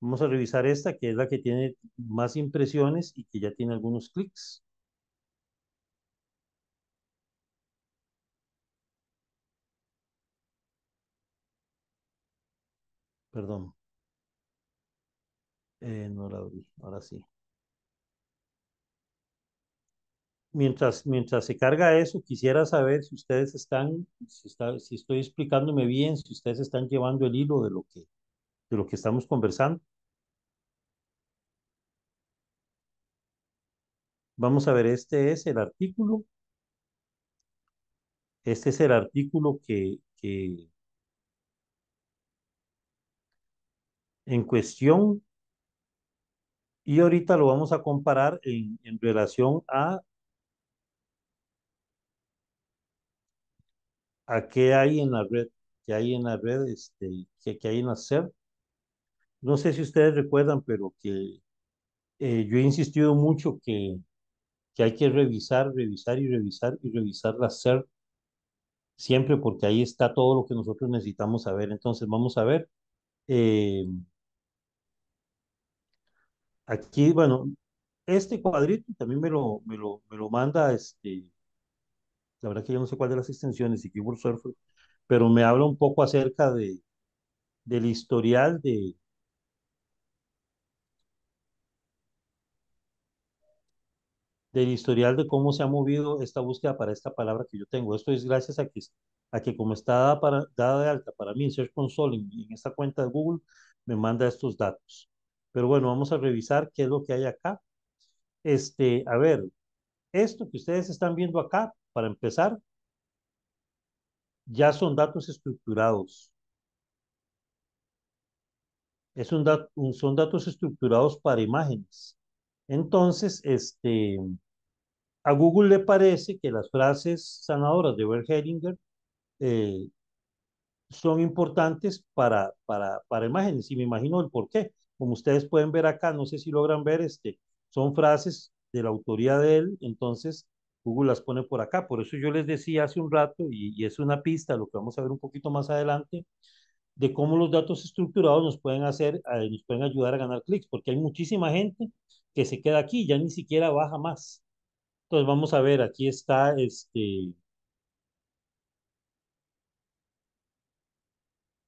Vamos a revisar esta, que es la que tiene más impresiones y que ya tiene algunos clics. Perdón. Eh, no la abrí, ahora sí. mientras, se carga eso, quisiera saber si ustedes están, si, estoy explicándome bien, si ustedes están llevando el hilo de lo que, de lo que estamos conversando. Vamos a ver, este es el artículo. Este es el artículo que, en cuestión y ahorita lo vamos a comparar en relación a a qué hay en la red, qué hay en la red, este, qué, qué hay en la SER. No sé si ustedes recuerdan, pero que eh, yo he insistido mucho que, que hay que revisar, revisar y revisar y revisar la SER siempre porque ahí está todo lo que nosotros necesitamos saber. Entonces vamos a ver. Eh, aquí, bueno, este cuadrito también me lo, me lo, me lo manda este, la verdad que yo no sé cuál de las extensiones y que Surfer, pero me habla un poco acerca de, del historial de, del historial de cómo se ha movido esta búsqueda para esta palabra que yo tengo. Esto es gracias a que, a que como está dada, de alta para mí en Search Console, en, en esta cuenta de Google, me manda estos datos. Pero bueno, vamos a revisar qué es lo que hay acá. Este, a ver, esto que ustedes están viendo acá para empezar, ya son datos estructurados. Es un son datos estructurados para imágenes. Entonces, este, a Google le parece que las frases sanadoras de Wertheringer eh, son importantes para, para, para imágenes y me imagino el por qué. Como ustedes pueden ver acá, no sé si logran ver, este, son frases de la autoría de él, entonces Google las pone por acá. Por eso yo les decía hace un rato, y, es una pista, lo que vamos a ver un poquito más adelante, de cómo los datos estructurados nos pueden hacer, eh, nos pueden ayudar a ganar clics, porque hay muchísima gente que se queda aquí, ya ni siquiera baja más. Entonces vamos a ver, aquí está este...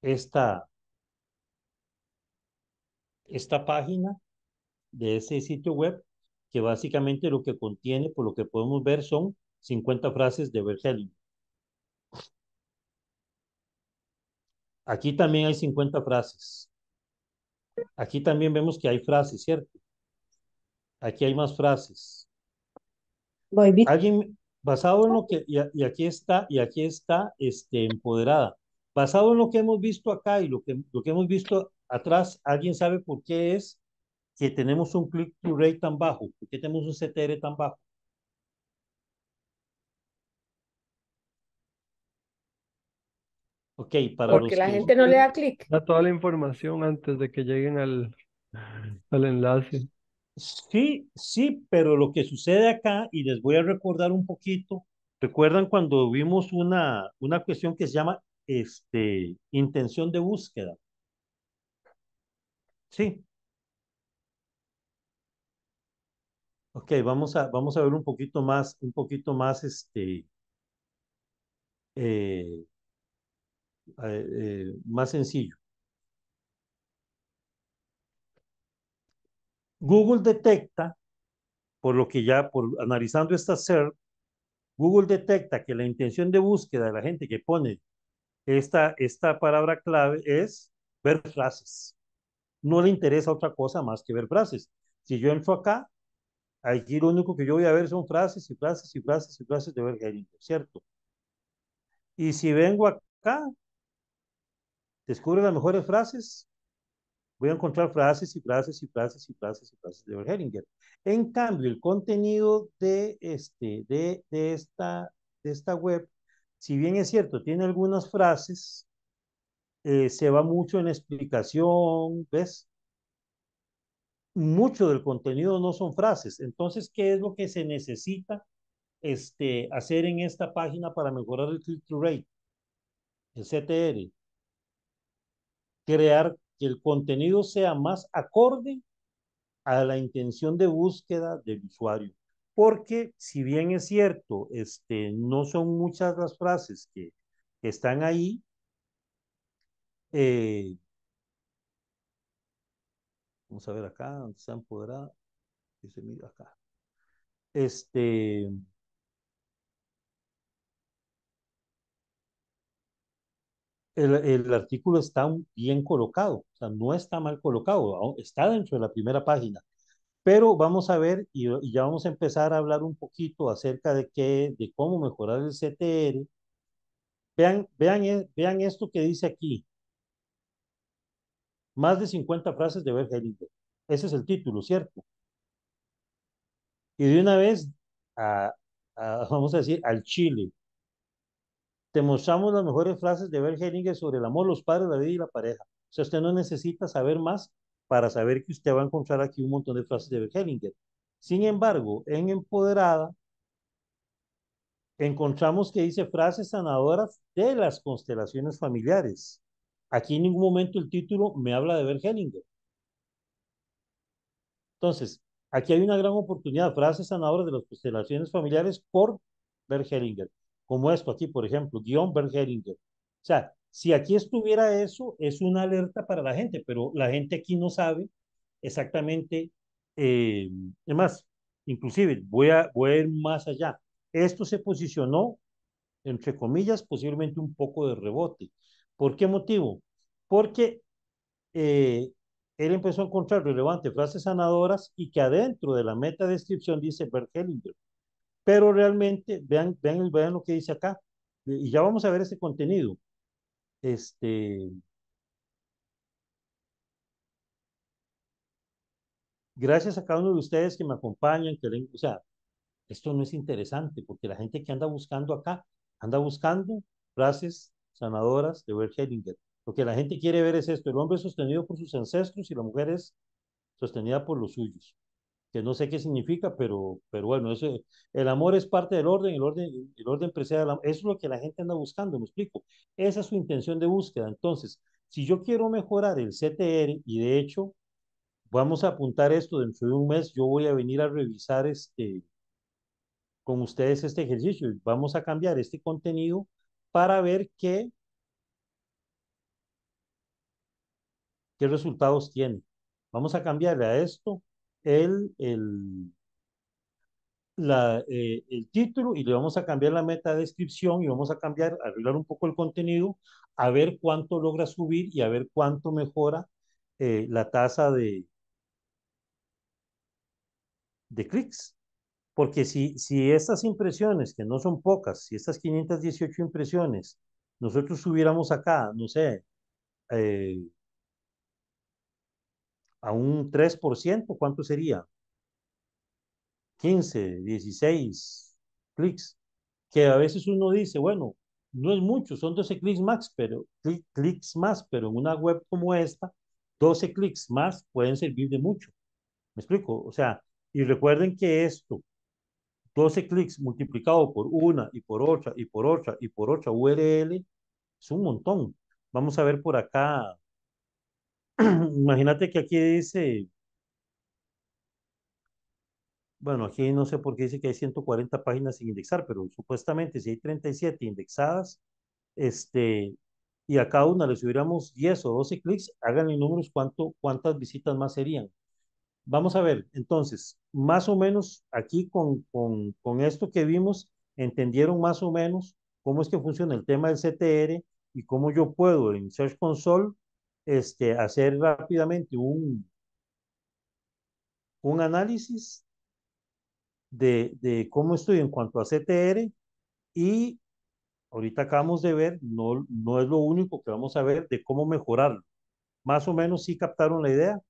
Esta, esta página de ese sitio web que básicamente lo que contiene, por lo que podemos ver, son 50 frases de Bergelin. Aquí también hay 50 frases. Aquí también vemos que hay frases, ¿cierto? Aquí hay más frases. Voy, Alguien basado en lo que y, y, aquí está y aquí está este empoderada. Basado en lo que hemos visto acá y lo que lo que hemos visto atrás, ¿alguien sabe por qué es que tenemos un click-through rate tan bajo? ¿Por qué tenemos un CTR tan bajo? Ok, para Porque la gente no le da clic. Da toda la información antes de que lleguen al, al enlace. Sí, sí, pero lo que sucede acá, y les voy a recordar un poquito, ¿recuerdan cuando vimos una, una cuestión que se llama este, intención de búsqueda? Sí. Ok, vamos a, vamos a ver un poquito más, un poquito más este, eh, eh, más sencillo. Google detecta, por lo que ya, por analizando esta SERP, Google detecta que la intención de búsqueda de la gente que pone esta, esta palabra clave es ver frases. No le interesa otra cosa más que ver frases. Si yo entro acá, Aquí lo único que yo voy a ver son frases y frases y frases y frases de Bergeringer, ¿cierto? Y si vengo acá, descubre las mejores frases, voy a encontrar frases y frases y frases y frases y frases de Bergeringer. En cambio, el contenido de, este, de, de, esta, de esta web, si bien es cierto, tiene algunas frases, eh, se va mucho en explicación, ¿ves? mucho del contenido no son frases. Entonces, ¿qué es lo que se necesita este, hacer en esta página para mejorar el click-through rate? El CTR. Crear que el contenido sea más acorde a la intención de búsqueda del usuario. Porque si bien es cierto, este, no son muchas las frases que, que están ahí, eh, Vamos a ver acá, donde está empoderada. mira acá. Este. El, artículo está bien colocado, o sea, no está mal colocado, está dentro de la primera página. Pero vamos a ver y, ya vamos a empezar a hablar un poquito acerca de qué, de cómo mejorar el CTR. Vean, vean, e, vean esto que dice aquí. Más de 50 frases de Hellinger. Ese es el título, ¿cierto? Y de una vez, a, vamos a decir, al Chile. Te mostramos las mejores frases de Hellinger sobre el amor, los padres, la vida y la pareja. O sea, usted no necesita saber más para saber que usted va a encontrar aquí un montón de frases de Hellinger. Sin embargo, en Empoderada encontramos que dice frases sanadoras de las constelaciones familiares. Aquí en ningún momento el título me habla de Bergelinger. Entonces, aquí hay una gran oportunidad, frases sanadoras de las constelaciones familiares por Bergelinger, como esto aquí, por ejemplo, guión Bergelinger. O sea, si aquí estuviera eso, es una alerta para la gente, pero la gente aquí no sabe exactamente, eh, es más, inclusive voy a, voy a ir más allá. Esto se posicionó, entre comillas, posiblemente un poco de rebote, ¿Por qué motivo? Porque eh, él empezó a encontrar relevantes frases sanadoras y que adentro de la meta descripción dice Bert libro, Pero realmente, vean, vean, vean lo que dice acá, y ya vamos a ver ese contenido. Este. Gracias a cada uno de ustedes que me acompañan, que o sea, esto no es interesante porque la gente que anda buscando acá, anda buscando frases sanadoras de Bert Lo que la gente quiere ver es esto, el hombre sostenido por sus ancestros y la mujer es sostenida por los suyos, que no sé qué significa, pero, pero bueno, eso, el amor es parte del orden, el orden, el orden precede es lo que la gente anda buscando, me explico, esa es su intención de búsqueda, entonces, si yo quiero mejorar el CTR, y de hecho, vamos a apuntar esto dentro de un mes, yo voy a venir a revisar este, con ustedes este ejercicio, vamos a cambiar este contenido para ver qué, qué resultados tiene. Vamos a cambiarle a esto el, el, la, eh, el título y le vamos a cambiar la meta descripción y vamos a cambiar, arreglar un poco el contenido, a ver cuánto logra subir y a ver cuánto mejora eh, la tasa de, de clics. Porque si, si estas impresiones, que no son pocas, si estas 518 impresiones, nosotros subiéramos acá, no sé, eh, a un 3%, ¿cuánto sería? 15, 16 clics, que a veces uno dice, bueno, no es mucho, son 12 clics más, pero clics más, pero en una web como esta, 12 clics más pueden servir de mucho. ¿Me explico? O sea, y recuerden que esto 12 clics multiplicado por una y por otra y por otra y por otra URL es un montón. Vamos a ver por acá. (clears throat) Imagínate que aquí dice, bueno, aquí no sé por qué dice que hay 140 páginas sin indexar, pero supuestamente si hay 37 indexadas, este, y a cada una le subiéramos 10 o 12 clics, hagan en números cuánto, cuántas visitas más serían. Vamos a ver, entonces, más o menos aquí con, con, con esto que vimos, entendieron más o menos cómo es que funciona el tema del CTR y cómo yo puedo en Search Console este, hacer rápidamente un, un análisis de, de, cómo estoy en cuanto a CTR y ahorita acabamos de ver, no, no es lo único que vamos a ver de cómo mejorarlo. Más o menos sí captaron la idea.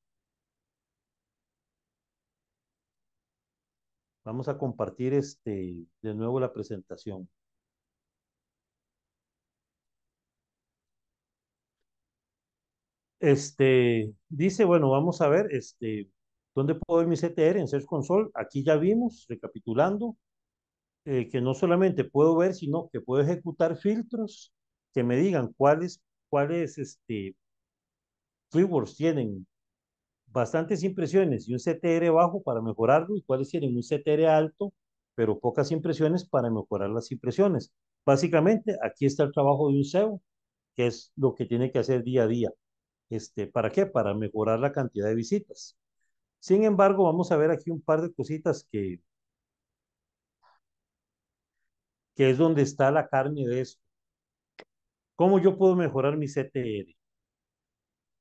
Vamos a compartir este, de nuevo la presentación. Este, dice, bueno, vamos a ver, este, ¿dónde puedo ver mi CTR en Search Console? Aquí ya vimos, recapitulando, eh, que no solamente puedo ver, sino que puedo ejecutar filtros que me digan cuáles, cuáles, este, keywords tienen bastantes impresiones y un CTR bajo para mejorarlo y cuáles tienen un CTR alto, pero pocas impresiones para mejorar las impresiones. Básicamente, aquí está el trabajo de un SEO, que es lo que tiene que hacer día a día. Este, ¿Para qué? Para mejorar la cantidad de visitas. Sin embargo, vamos a ver aquí un par de cositas que, que es donde está la carne de eso ¿Cómo yo puedo mejorar mi CTR?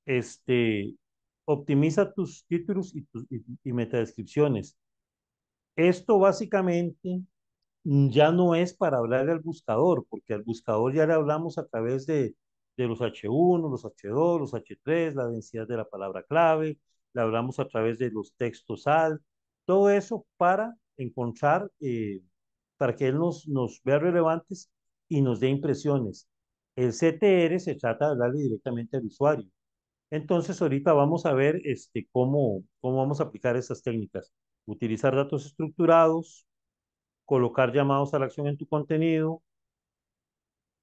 Este, Optimiza tus títulos y, tus, metadescripciones. Esto básicamente ya no es para hablarle al buscador, porque al buscador ya le hablamos a través de, los H1, los H2, los H3, la densidad de la palabra clave, le hablamos a través de los textos alt, todo eso para encontrar, eh, para que él nos, nos vea relevantes y nos dé impresiones. El CTR se trata de hablarle directamente al usuario. Entonces, ahorita vamos a ver este, cómo, cómo vamos a aplicar esas técnicas. Utilizar datos estructurados, colocar llamados a la acción en tu contenido,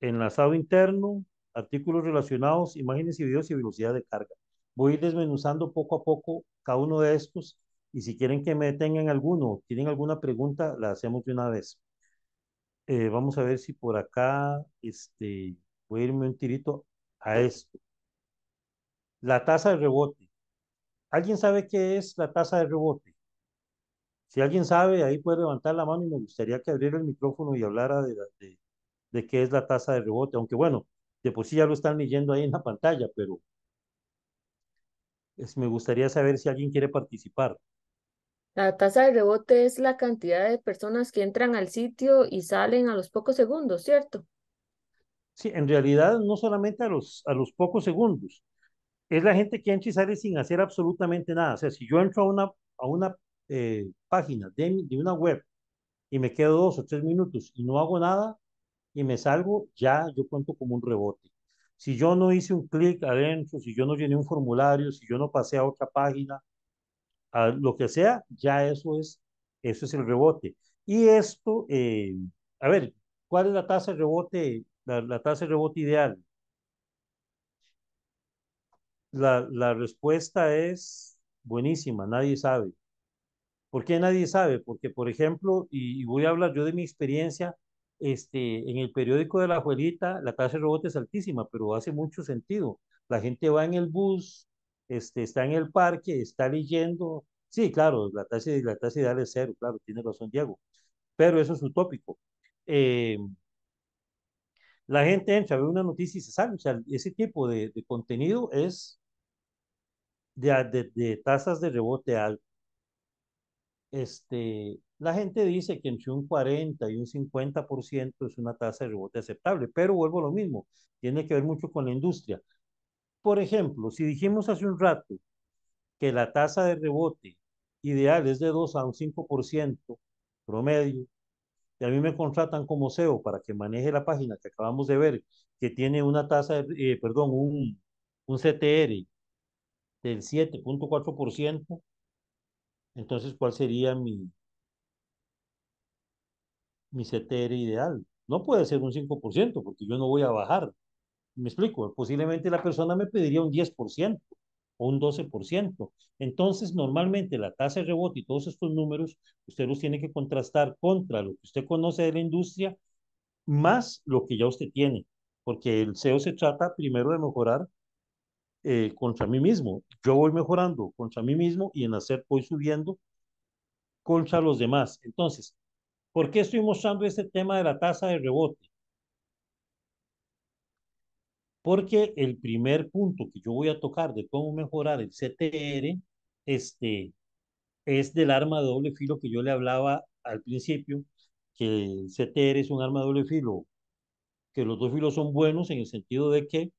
enlazado interno, artículos relacionados, imágenes y videos y velocidad de carga. Voy a ir desmenuzando poco a poco cada uno de estos y si quieren que me detengan alguno, tienen alguna pregunta, la hacemos de una vez. Eh, vamos a ver si por acá este, voy a irme un tirito a esto. La tasa de rebote. ¿Alguien sabe qué es la tasa de rebote? Si alguien sabe, ahí puede levantar la mano y me gustaría que abriera el micrófono y hablara de, de, qué es la tasa de rebote, aunque bueno, de por sí ya lo están leyendo ahí en la pantalla, pero me gustaría saber si alguien quiere participar. La tasa de rebote es la cantidad de personas que entran al sitio y salen a los pocos segundos, ¿cierto? Sí, en realidad no solamente a los, a los pocos segundos, es la gente que entra y sale sin hacer absolutamente nada. O sea, si yo entro a una, a una eh, página de, una web y me quedo dos o tres minutos y no hago nada y me salgo, ya yo cuento como un rebote. Si yo no hice un clic adentro, si yo no llené un formulario, si yo no pasé a otra página, a lo que sea, ya eso es, eso es el rebote. Y esto, eh, a ver, ¿cuál es la tasa de rebote, la tasa de rebote ideal? la, respuesta es buenísima, nadie sabe. ¿Por qué nadie sabe? Porque, por ejemplo, y, voy a hablar yo de mi experiencia, este, en el periódico de la abuelita la tasa de robot es altísima, pero hace mucho sentido. La gente va en el bus, este, está en el parque, está leyendo. Sí, claro, la tasa, la tasa ideal es cero, claro, tiene razón Diego, pero eso es utópico. Eh, la gente entra, ve una noticia y se sale. O sea, ese tipo de, contenido es de, tasas de rebote alto. Este, la gente dice que entre un 40 y un 50% es una tasa de rebote aceptable, pero vuelvo a lo mismo, tiene que ver mucho con la industria. Por ejemplo, si dijimos hace un rato que la tasa de rebote ideal es de 2 a un 5% promedio, y a mí me contratan como SEO para que maneje la página que acabamos de ver, que tiene una tasa, de, eh, perdón, un, un CTR del 7.4%, entonces, ¿cuál sería mi, mi CTR ideal? No puede ser un 5%, porque yo no voy a bajar. Me explico, posiblemente la persona me pediría un 10% o un 12%. Entonces, normalmente la tasa de rebote y todos estos números, usted los tiene que contrastar contra lo que usted conoce de la industria, más lo que ya usted tiene, porque el SEO se trata primero de mejorar eh, contra mí mismo. Yo voy mejorando contra mí mismo y en hacer voy subiendo contra los demás. Entonces, ¿por qué estoy mostrando este tema de la tasa de rebote? porque el primer punto que yo voy a tocar de cómo mejorar el CTR este, es del arma de doble filo que yo le hablaba al principio, que el CTR es un arma de doble filo, que los dos filos son buenos en el sentido de que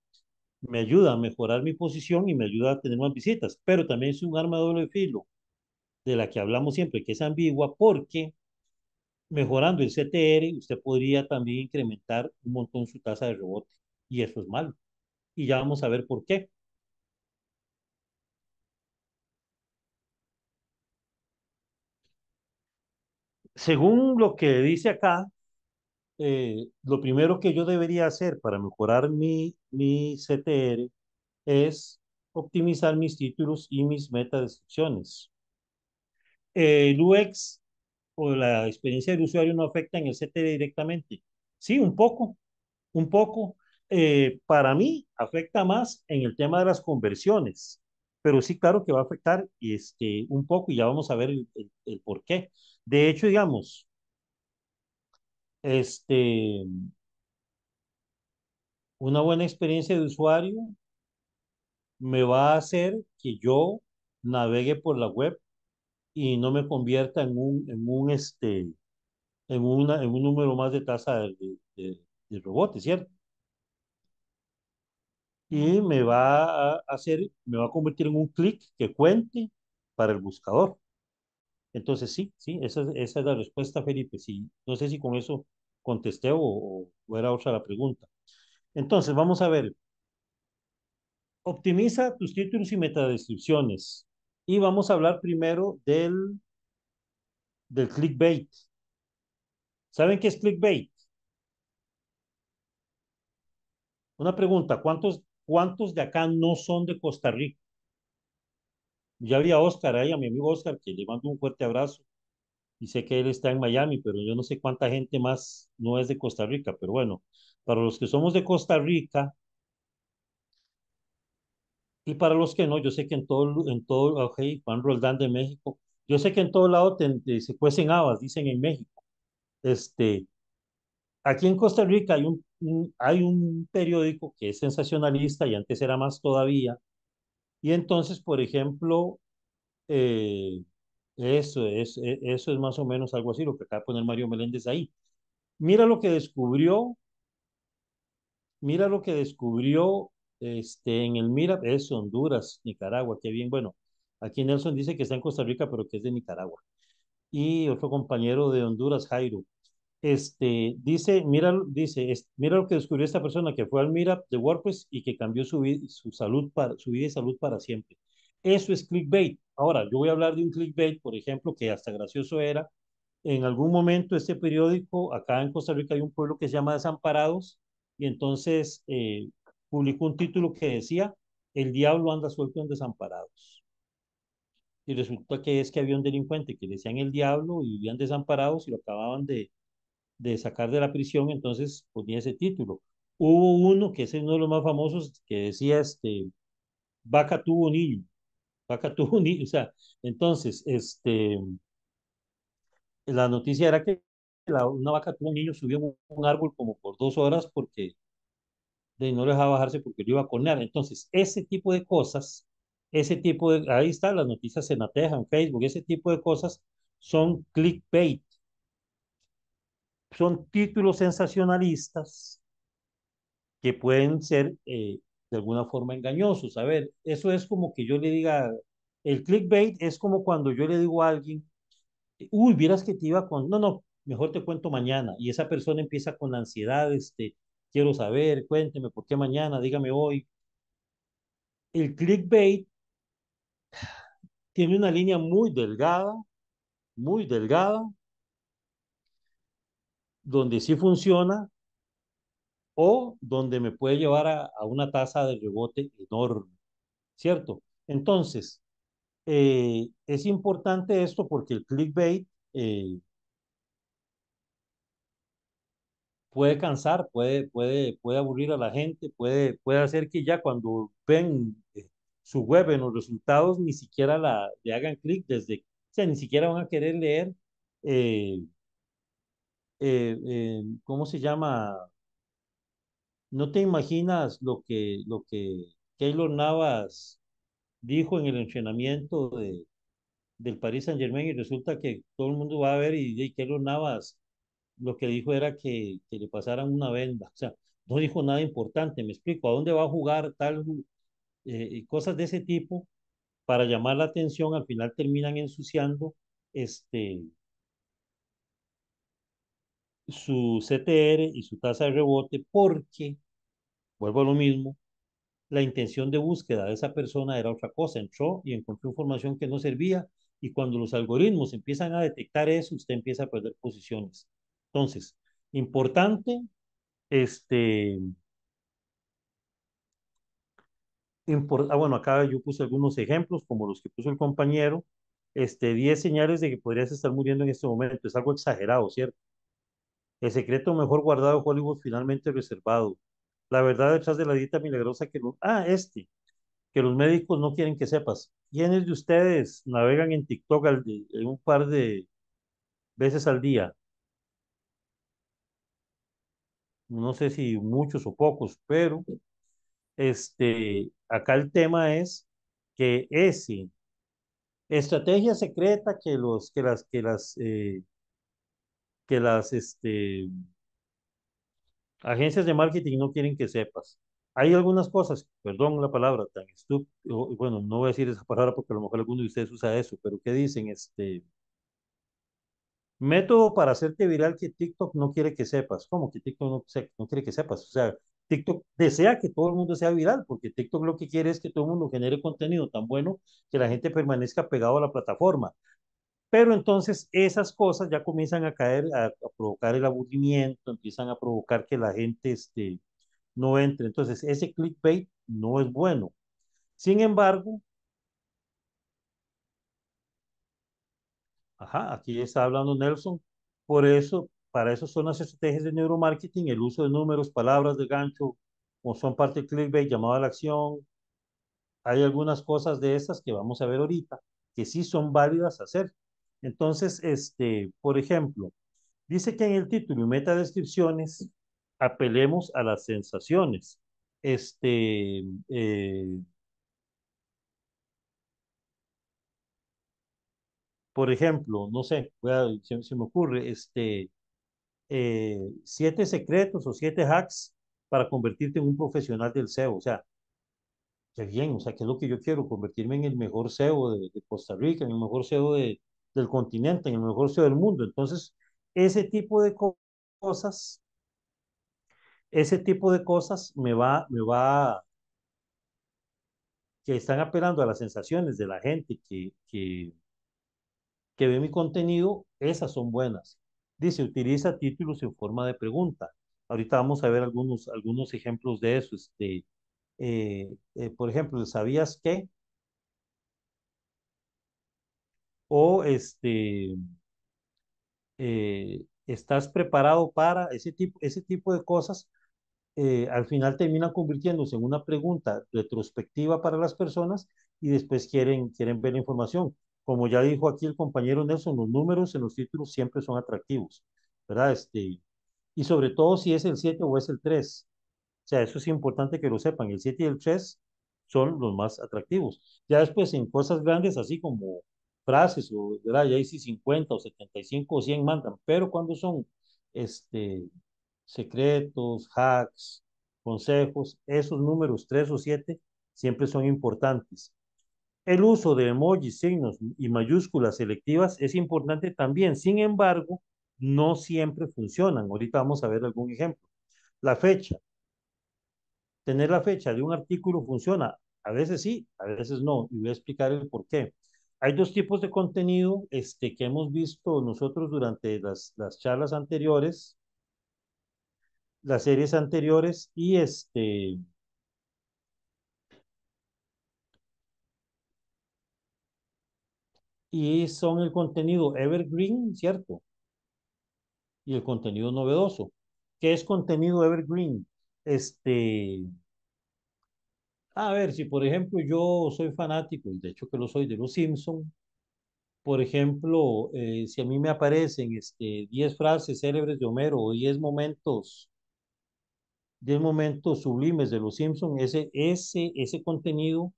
me ayuda a mejorar mi posición y me ayuda a tener más visitas, pero también es un arma de doble filo de la que hablamos siempre, que es ambigua, porque mejorando el CTR usted podría también incrementar un montón su tasa de rebote. Y eso es malo. Y ya vamos a ver por qué. Según lo que dice acá, eh, lo primero que yo debería hacer para mejorar mi, mi CTR es optimizar mis títulos y mis metadescripciones. El UX o la experiencia del usuario no afecta en el CTR directamente. Sí, un poco, un poco, eh, para mí afecta más en el tema de las conversiones, pero sí, claro que va a afectar este, un poco y ya vamos a ver el, por qué. De hecho, digamos, este, una buena experiencia de usuario me va a hacer que yo navegue por la web y no me convierta en un, en un, este, en, en un número más de tasa de, de, ¿cierto? y me va a hacer, me va a convertir en un clic que cuente para el buscador. Entonces, sí, sí, esa, esa es la respuesta, Felipe. Sí, no sé si con eso contesté o, era otra la pregunta. Entonces, vamos a ver. Optimiza tus títulos y metadescripciones. Y vamos a hablar primero del, del clickbait. ¿Saben qué es clickbait? Una pregunta, ¿cuántos ¿cuántos de acá no son de Costa Rica? Ya había a Oscar ahí, a mi amigo Oscar, que le mando un fuerte abrazo. Y sé que él está en Miami, pero yo no sé cuánta gente más no es de Costa Rica. Pero bueno, para los que somos de Costa Rica y para los que no, yo sé que en todo, en todo, ok, Juan Roldán de México, yo sé que en todo lado se cuecen habas, dicen en México. Este, aquí en Costa Rica hay un, hay un periódico que es sensacionalista y antes era más todavía. Y entonces, por ejemplo, eh, eso, es, e, eso es más o menos algo así, lo que acaba de poner Mario Meléndez ahí. Mira lo que descubrió, mira lo que descubrió este, en el Mira, es Honduras, Nicaragua, qué bien, bueno, aquí Nelson dice que está en Costa Rica, pero que es de Nicaragua. Y otro compañero de Honduras, Jairo, este, dice, mira, dice, mira lo que descubrió esta persona que fue al Meetup de WordPress y que cambió su, su, salud para, su vida y salud para siempre. Eso es clickbait. Ahora, yo voy a hablar de un clickbait, por ejemplo, que hasta gracioso era. En algún momento este periódico, acá en Costa Rica hay un pueblo que se llama Desamparados, y entonces eh, publicó un título que decía, El diablo anda suelto en Desamparados. Y resulta que es que había un delincuente que le decían el diablo y vivían desamparados y lo acababan de, de sacar de la prisión, entonces ponía ese título. Hubo uno, que es uno de los más famosos, que decía, este, vaca tuvo un niño, vaca (laughs) tuvo un niño, o sea, entonces, este, la noticia era que una vaca tuvo un niño, subió un, un, árbol como por dos horas porque de, no le dejaba bajarse porque lo iba a cornear. Entonces, ese tipo de cosas, ese tipo de, ahí está, las noticias en Ateja, en Facebook, ese tipo de cosas son clickbait, son títulos sensacionalistas que pueden ser eh, de alguna forma engañosos. A ver, eso es como que yo le diga, el clickbait es como cuando yo le digo a alguien, uy, vieras que te iba con, no, no, mejor te cuento mañana. Y esa persona empieza con la ansiedad, este, quiero saber, cuénteme, ¿por qué mañana? Dígame hoy. El clickbait tiene una línea muy delgada, muy delgada, donde sí funciona o donde me puede llevar a, una tasa de rebote enorme, ¿cierto? Entonces, eh, es importante esto porque el clickbait eh, puede cansar, puede, puede, puede aburrir a la gente, puede, puede hacer que ya cuando ven eh, su web en los resultados ni siquiera la, le hagan clic desde, o sea, ni siquiera van a querer leer eh, eh, ¿cómo se llama? No te imaginas lo que, lo que Keylor Navas dijo en el entrenamiento de, del Paris Saint Germain y resulta que todo el mundo va a ver y, Keylor Navas lo que dijo era que, que, le pasaran una venda, o sea, no dijo nada importante, me explico, ¿a dónde va a jugar tal? Eh, cosas de ese tipo para llamar la atención, al final terminan ensuciando este, su CTR y su tasa de rebote porque, vuelvo a lo mismo, la intención de búsqueda de esa persona era otra cosa, entró y encontró información que no servía y cuando los algoritmos empiezan a detectar eso, usted empieza a perder posiciones. Entonces, importante, este, ah, bueno, acá yo puse algunos ejemplos como los que puso el compañero, este, 10 señales de que podrías estar muriendo en este momento, es algo exagerado, ¿cierto? El secreto mejor guardado Hollywood finalmente reservado. La verdad detrás de la dieta milagrosa que los... Ah, este, que los médicos no quieren que sepas. ¿Quiénes de ustedes navegan en TikTok al un par de veces al día? No sé si muchos o pocos, pero este, acá el tema es que ese estrategia secreta que los que las que las eh, que las este, agencias de marketing no quieren que sepas. Hay algunas cosas, perdón la palabra tan bueno, no voy a decir esa palabra porque a lo mejor alguno de ustedes usa eso, pero ¿qué dicen? Este, método para hacerte viral que TikTok no quiere que sepas. ¿Cómo que TikTok no, no, quiere que sepas? O sea, TikTok desea que todo el mundo sea viral, porque TikTok lo que quiere es que todo el mundo genere contenido tan bueno que la gente permanezca pegado a la plataforma. Pero entonces esas cosas ya comienzan a caer, a, provocar el aburrimiento, empiezan a provocar que la gente este, no entre. Entonces ese clickbait no es bueno. Sin embargo, Ajá, aquí está hablando Nelson. Por eso, para eso son las estrategias de neuromarketing, el uso de números, palabras de gancho, o son parte del clickbait, llamado a la acción. Hay algunas cosas de esas que vamos a ver ahorita que sí son válidas hacer. Entonces, este, por ejemplo, dice que en el título y meta descripciones apelemos a las sensaciones. Este, eh, por ejemplo, no sé, se, me ocurre, este, eh, siete secretos o siete hacks para convertirte en un profesional del SEO. O sea, qué bien, o sea, qué es lo que yo quiero, convertirme en el mejor SEO de, de Costa Rica, en el mejor SEO de, del continente, en el mejor sitio del mundo. Entonces, ese tipo de cosas, ese tipo de cosas me va, me va, que están apelando a las sensaciones de la gente que, que, que ve mi contenido, esas son buenas. Dice, utiliza títulos en forma de pregunta. Ahorita vamos a ver algunos, algunos ejemplos de eso. Este, eh, eh, por ejemplo, ¿sabías que? o este, eh, estás preparado para ese tipo, ese tipo de cosas, eh, al final termina convirtiéndose en una pregunta retrospectiva para las personas y después quieren, quieren ver información. Como ya dijo aquí el compañero Nelson, los números en los títulos siempre son atractivos, ¿verdad? Este, y sobre todo si es el 7 o es el 3. O sea, eso es importante que lo sepan. El 7 y el 3 son los más atractivos. Ya después en cosas grandes, así como frases, o, Ya Y ahí sí 50 o 75 o 100 mandan, pero cuando son este, secretos, hacks, consejos, esos números 3 o 7 siempre son importantes. El uso de emojis, signos y mayúsculas selectivas es importante también, sin embargo, no siempre funcionan. Ahorita vamos a ver algún ejemplo. La fecha. Tener la fecha de un artículo funciona. A veces sí, a veces no, y voy a explicar el por qué hay dos tipos de contenido este, que hemos visto nosotros durante las, las charlas anteriores, las series anteriores y este... Y son el contenido evergreen, ¿cierto? Y el contenido novedoso. ¿Qué es contenido evergreen? Este, a ver, si por ejemplo yo soy fanático, y de hecho que lo soy, de los Simpson, por ejemplo, eh, si a mí me aparecen este, 10 frases célebres de Homero o 10 momentos, momentos sublimes de los Simpson, ese, ese, ese contenido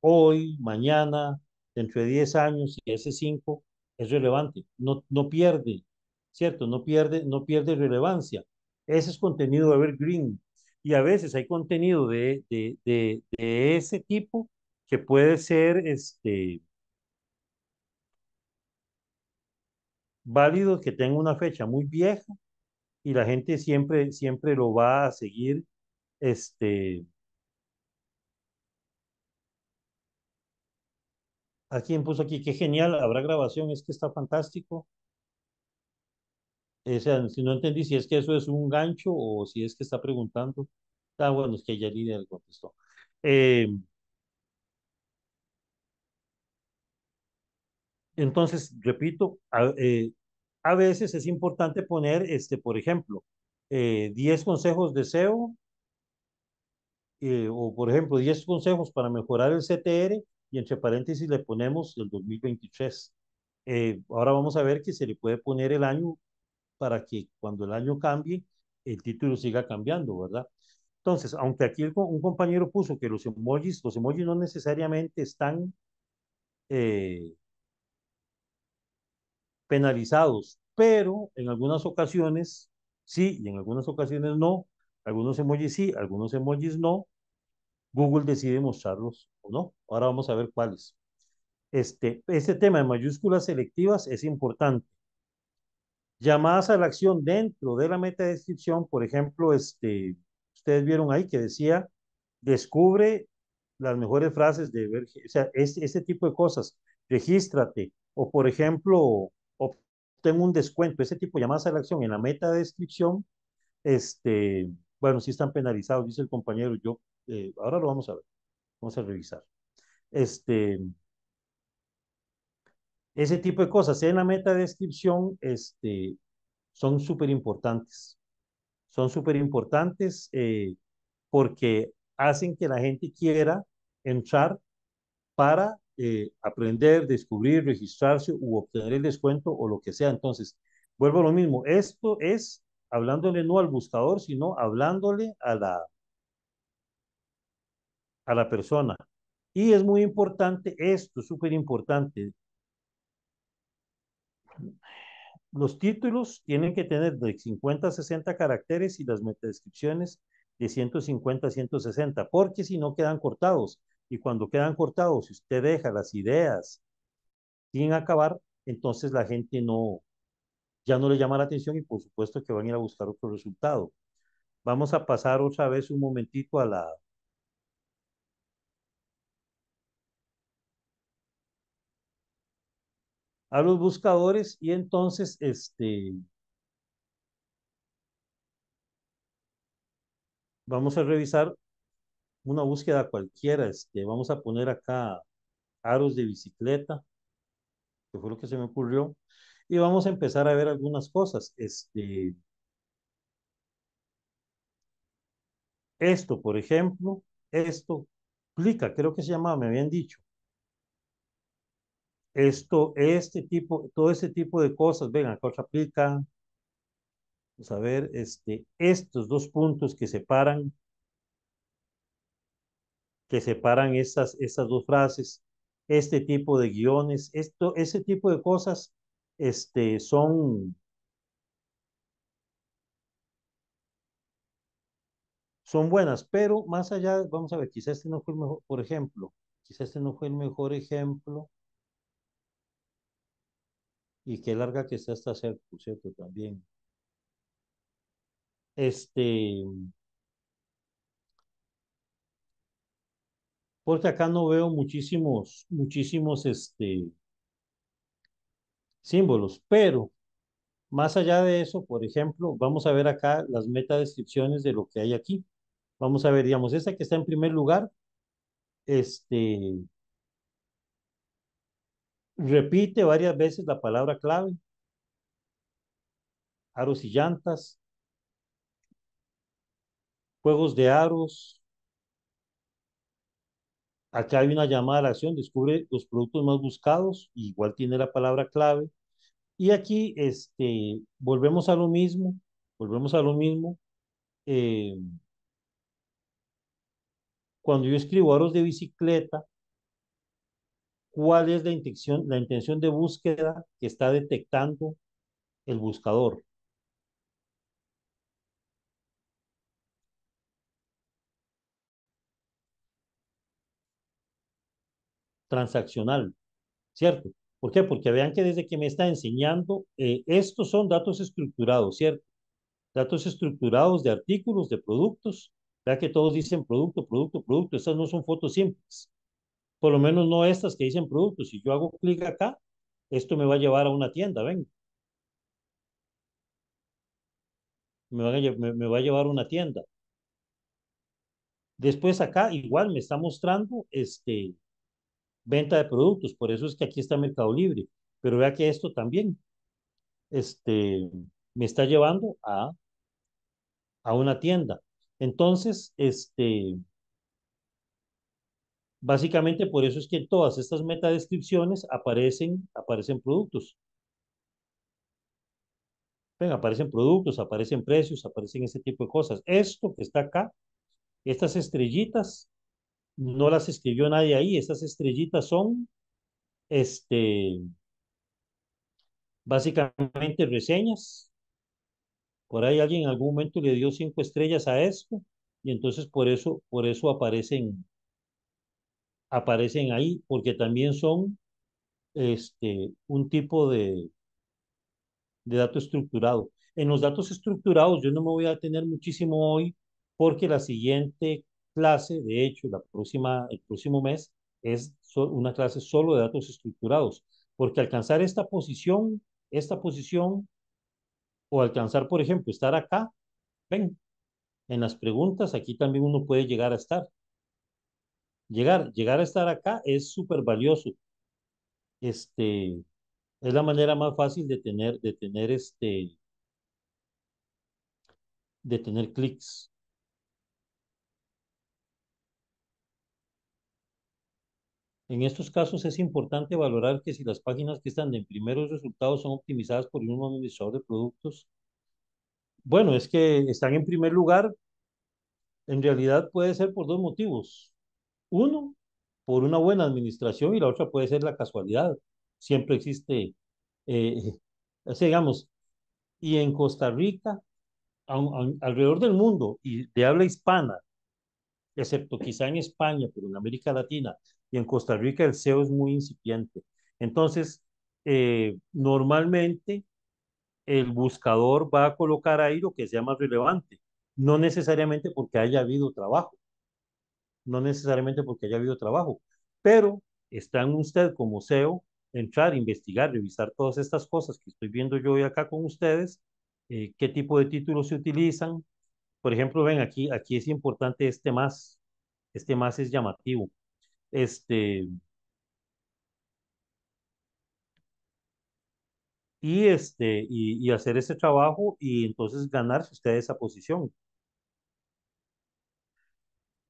hoy, mañana, dentro de 10 años y ese 5 es relevante, no, no pierde, ¿cierto? No pierde, no pierde relevancia. Ese es contenido evergreen, y a veces hay contenido de, de, ese tipo que puede ser este, válido, que tenga una fecha muy vieja y la gente siempre, siempre lo va a seguir este, ¿A quién puso aquí? Qué genial, habrá grabación, es que está fantástico si no entendí si es que eso es un gancho o si es que está preguntando. Ah, bueno, es que ya le contestó. Eh, entonces, repito, a, eh, a, veces es importante poner, este, por ejemplo, eh, 10 consejos de SEO eh, o por ejemplo 10 consejos para mejorar el CTR y entre paréntesis le ponemos el 2023. ahora vamos a ver que se le puede poner el año para que cuando el año cambie, el título siga cambiando, ¿verdad? Entonces, aunque aquí un compañero puso que los emojis, los emojis no necesariamente están eh, penalizados, pero en algunas ocasiones sí y en algunas ocasiones no. Algunos emojis sí, algunos emojis no. Google decide mostrarlos o no. Ahora vamos a ver cuáles. Este, este tema de mayúsculas selectivas es importante llamadas a la acción dentro de la meta descripción, por ejemplo, este, ustedes vieron ahí que decía, descubre las mejores frases de ver, o sea, ese tipo de cosas, regístrate, o por ejemplo, obtén un descuento, ese tipo de llamadas a la acción en la meta descripción, este, bueno, sí están penalizados, dice el compañero, yo, eh, ahora lo vamos a ver, vamos a revisar. Este, ese tipo de cosas en la meta descripción este, son súper importantes. Son súper importantes eh, porque hacen que la gente quiera entrar para eh, aprender, descubrir, registrarse u obtener el descuento o lo que sea. Entonces, vuelvo a lo mismo. Esto es hablándole no al buscador, sino hablándole a la, a la persona. Y es muy importante esto, súper importante, los títulos tienen que tener de 50 a 60 caracteres y las metadescripciones de 150 a 160, porque si no quedan cortados. Y cuando quedan cortados, si usted deja las ideas sin acabar, entonces la gente no, ya no le llama la atención y por supuesto que van a ir a buscar otro resultado. Vamos a pasar otra vez un momentito a la a los buscadores y entonces este vamos a revisar una búsqueda cualquiera, este, vamos a poner acá aros de bicicleta, que fue lo que se me ocurrió, y vamos a empezar a ver algunas cosas, este esto, por ejemplo, esto, clica, creo que se llamaba, me habían dicho, esto, este tipo, todo ese tipo de cosas, ven, acá se aplica. Vamos a ver, este, estos dos puntos que separan, que separan estas, estas dos frases, este tipo de guiones, esto, ese tipo de cosas, este, son, son buenas, pero más allá, vamos a ver, quizás este no fue el mejor, por ejemplo, quizás este no fue el mejor ejemplo y qué larga que está esta cerca, por cierto, también. Este, porque acá no veo muchísimos, muchísimos, este, símbolos, pero más allá de eso, por ejemplo, vamos a ver acá las metadescripciones de lo que hay aquí. Vamos a ver, digamos, esta que está en primer lugar, este, repite varias veces la palabra clave. Aros y llantas, juegos de aros. Acá hay una llamada a la acción, descubre los productos más buscados, igual tiene la palabra clave. Y aquí este, volvemos a lo mismo, volvemos a lo mismo. Eh, cuando yo escribo aros de bicicleta, cuál es la intención, la intención de búsqueda que está detectando el buscador. Transaccional, ¿cierto? ¿Por qué? Porque vean que desde que me está enseñando, eh, estos son datos estructurados, ¿cierto? Datos estructurados de artículos, de productos. Vean que todos dicen producto, producto, producto. Estas no son fotos simples. Por lo menos no estas que dicen productos. Si yo hago clic acá, esto me va a llevar a una tienda, ven. Me, va a llevar a una tienda. Después acá igual me está mostrando este, venta de productos, por eso es que aquí está Mercado Libre. Pero vea que esto también este, me está llevando a, a una tienda. Entonces, este, Básicamente por eso es que en todas estas metadescripciones aparecen, aparecen productos. Ven, aparecen productos, aparecen precios, aparecen ese tipo de cosas. Esto que está acá, estas estrellitas, no las escribió nadie ahí. Estas estrellitas son, este, básicamente reseñas. Por ahí alguien en algún momento le dio cinco estrellas a esto y entonces por eso, por eso aparecen, aparecen ahí porque también son este, un tipo de, de dato estructurado. En los datos estructurados yo no me voy a detener muchísimo hoy porque la siguiente clase, de hecho, la próxima, el próximo mes, es una clase solo de datos estructurados, porque alcanzar esta posición, esta posición, o alcanzar, por ejemplo, estar acá, ven, en las preguntas, aquí también uno puede llegar a estar. Llegar, a estar acá es súper valioso. Este, es la manera más fácil de tener, de tener este, de tener clics. En estos casos es importante valorar que si las páginas que están en primeros resultados son optimizadas por un administrador de productos, bueno, es que están en primer lugar, en realidad puede ser por dos motivos. Uno, por una buena administración y la otra puede ser la casualidad. Siempre existe, eh, (laughs) digamos, y en Costa Rica, alrededor del mundo y de habla hispana, excepto quizá en España, pero en América Latina y en Costa Rica el SEO es muy incipiente. Entonces, eh, normalmente el buscador va a colocar ahí lo que sea más relevante, no necesariamente porque haya habido trabajo, no necesariamente porque haya habido trabajo, pero está en usted como SEO entrar, investigar, revisar todas estas cosas que estoy viendo yo hoy acá con ustedes, eh, qué tipo de títulos se utilizan. Por ejemplo, ven, aquí, aquí es importante este más, este más es llamativo. Este, y, este, y, hacer ese trabajo y entonces ganarse usted esa posición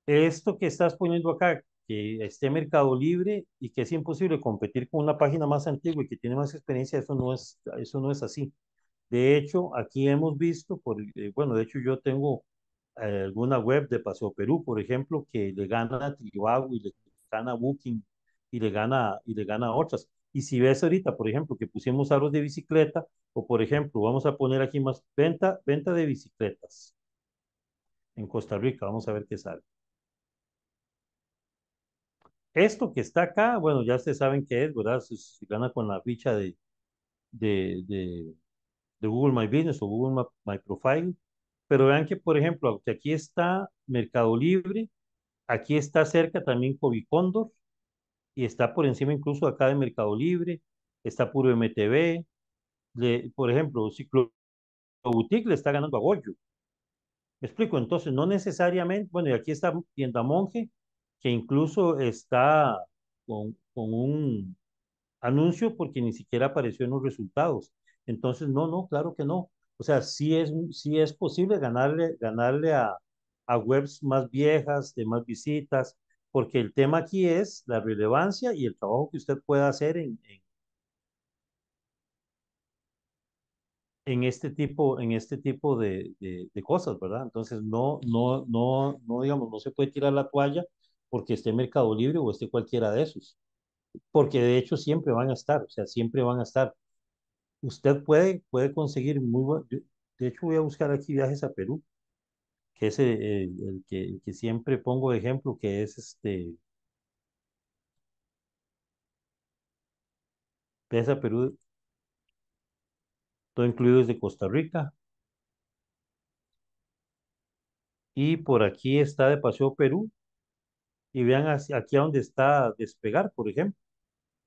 esto que estás poniendo acá, que esté Mercado Libre y que es imposible competir con una página más antigua y que tiene más experiencia, eso no es, eso no es así. De hecho, aquí hemos visto, por, eh, bueno, de hecho yo tengo eh, alguna web de Paseo Perú, por ejemplo, que le gana a y le gana a Booking y le gana, y le gana a otras. Y si ves ahorita, por ejemplo, que pusimos aros de bicicleta, o por ejemplo, vamos a poner aquí más venta, venta de bicicletas en Costa Rica, vamos a ver qué sale. Esto que está acá, bueno, ya ustedes saben qué es, ¿verdad? Si, gana con la ficha de, de, de, Google My Business o Google My, Profile. Pero vean que, por ejemplo, aquí está Mercado Libre, aquí está cerca también Condor, y está por encima incluso acá de Mercado Libre, está Puro MTV, le, por ejemplo, Ciclo Boutique le está ganando a Goyo. Me explico, entonces no necesariamente, bueno, y aquí está Tienda Monje, que incluso está con, con un anuncio porque ni siquiera apareció en los resultados. Entonces, no, no, claro que no. O sea, sí es, sí es posible ganarle, ganarle a, a webs más viejas, de más visitas, porque el tema aquí es la relevancia y el trabajo que usted pueda hacer en, en, en este tipo, en este tipo de, de, cosas, ¿verdad? Entonces, no, no, no, no, digamos, no se puede tirar la toalla porque esté Mercado Libre o esté cualquiera de esos, porque de hecho siempre van a estar, o sea, siempre van a estar. Usted puede, puede conseguir muy bueno, de hecho voy a buscar aquí viajes a Perú, que es eh, el, que, que siempre pongo de ejemplo, que es este, viajes a Perú, todo incluido desde Costa Rica, y por aquí está de Paseo Perú, y vean aquí a dónde está Despegar, por ejemplo.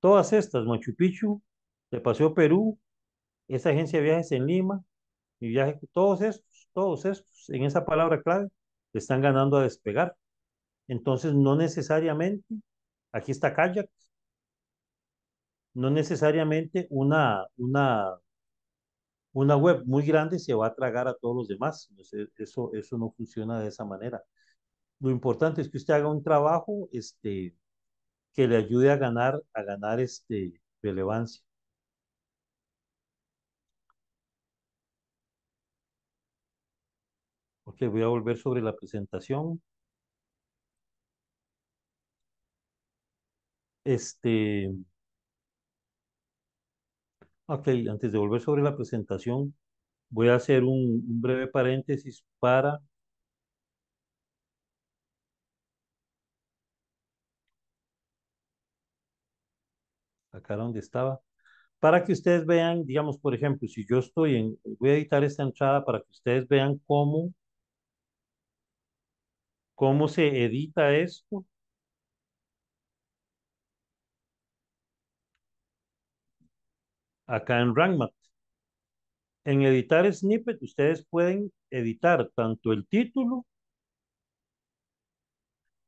Todas estas, Machu Picchu, el Paseo Perú, esa agencia de viajes en Lima, viaje, todos estos, todos estos, en esa palabra clave, están ganando a Despegar. Entonces, no necesariamente, aquí está Kayak, no necesariamente una, una, una web muy grande se va a tragar a todos los demás. eso, eso no funciona de esa manera. Lo importante es que usted haga un trabajo este, que le ayude a ganar, a ganar este, relevancia. Ok, voy a volver sobre la presentación. Este. Ok, antes de volver sobre la presentación, voy a hacer un breve paréntesis para acá donde estaba, para que ustedes vean, digamos, por ejemplo, si yo estoy en, voy a editar esta entrada para que ustedes vean cómo, cómo se edita esto. Acá en Rangmat En editar snippet, ustedes pueden editar tanto el título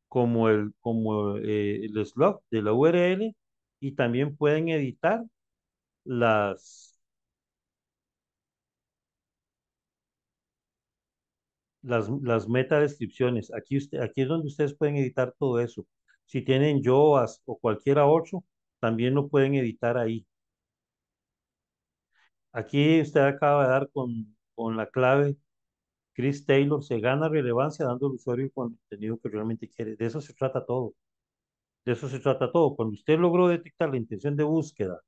como el, como, eh, el slot de la URL y también pueden editar las, las, las metadescripciones. Aquí, usted, aquí es donde ustedes pueden editar todo eso. Si tienen Yoas o cualquiera otro, también lo pueden editar ahí. Aquí usted acaba de dar con, con la clave Chris Taylor se gana relevancia dando al usuario el contenido que realmente quiere. De eso se trata todo. De eso se trata todo. Cuando usted logró detectar la intención de búsqueda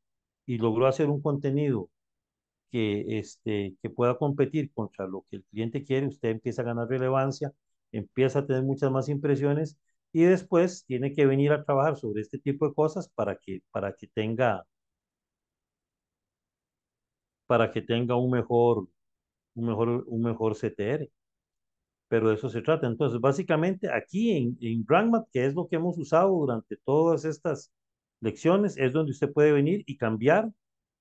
y logró hacer un contenido que, este, que pueda competir contra lo que el cliente quiere, usted empieza a ganar relevancia, empieza a tener muchas más impresiones y después tiene que venir a trabajar sobre este tipo de cosas para que, para que tenga para que tenga un mejor un mejor un mejor CTR pero de eso se trata. Entonces, básicamente aquí en, en que es lo que hemos usado durante todas estas lecciones, es donde usted puede venir y cambiar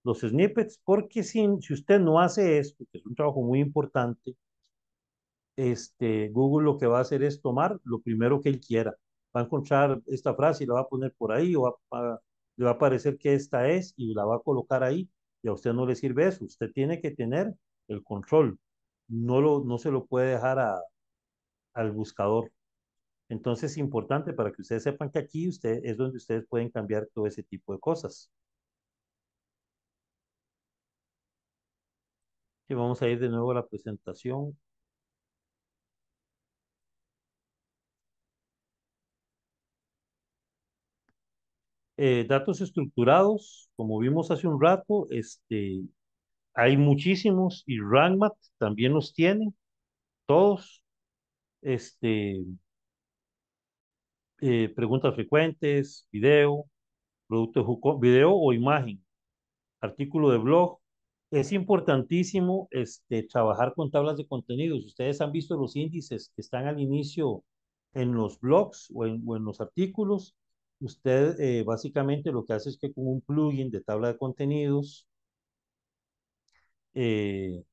los snippets, porque si, si usted no hace esto, que es un trabajo muy importante, este, Google lo que va a hacer es tomar lo primero que él quiera. Va a encontrar esta frase y la va a poner por ahí, o va le va a parecer que esta es y la va a colocar ahí, y a usted no le sirve eso. Usted tiene que tener el control. No, lo, no se lo puede dejar a, al buscador. Entonces es importante para que ustedes sepan que aquí usted, es donde ustedes pueden cambiar todo ese tipo de cosas. Y vamos a ir de nuevo a la presentación. Eh, datos estructurados, como vimos hace un rato, este, hay muchísimos y Rangmat también los tiene, todos este, eh, preguntas frecuentes, video, producto video o imagen, artículo de blog. Es importantísimo este, trabajar con tablas de contenidos. Ustedes han visto los índices que están al inicio en los blogs o en, o en los artículos. Usted eh, básicamente lo que hace es que con un plugin de tabla de contenidos eh,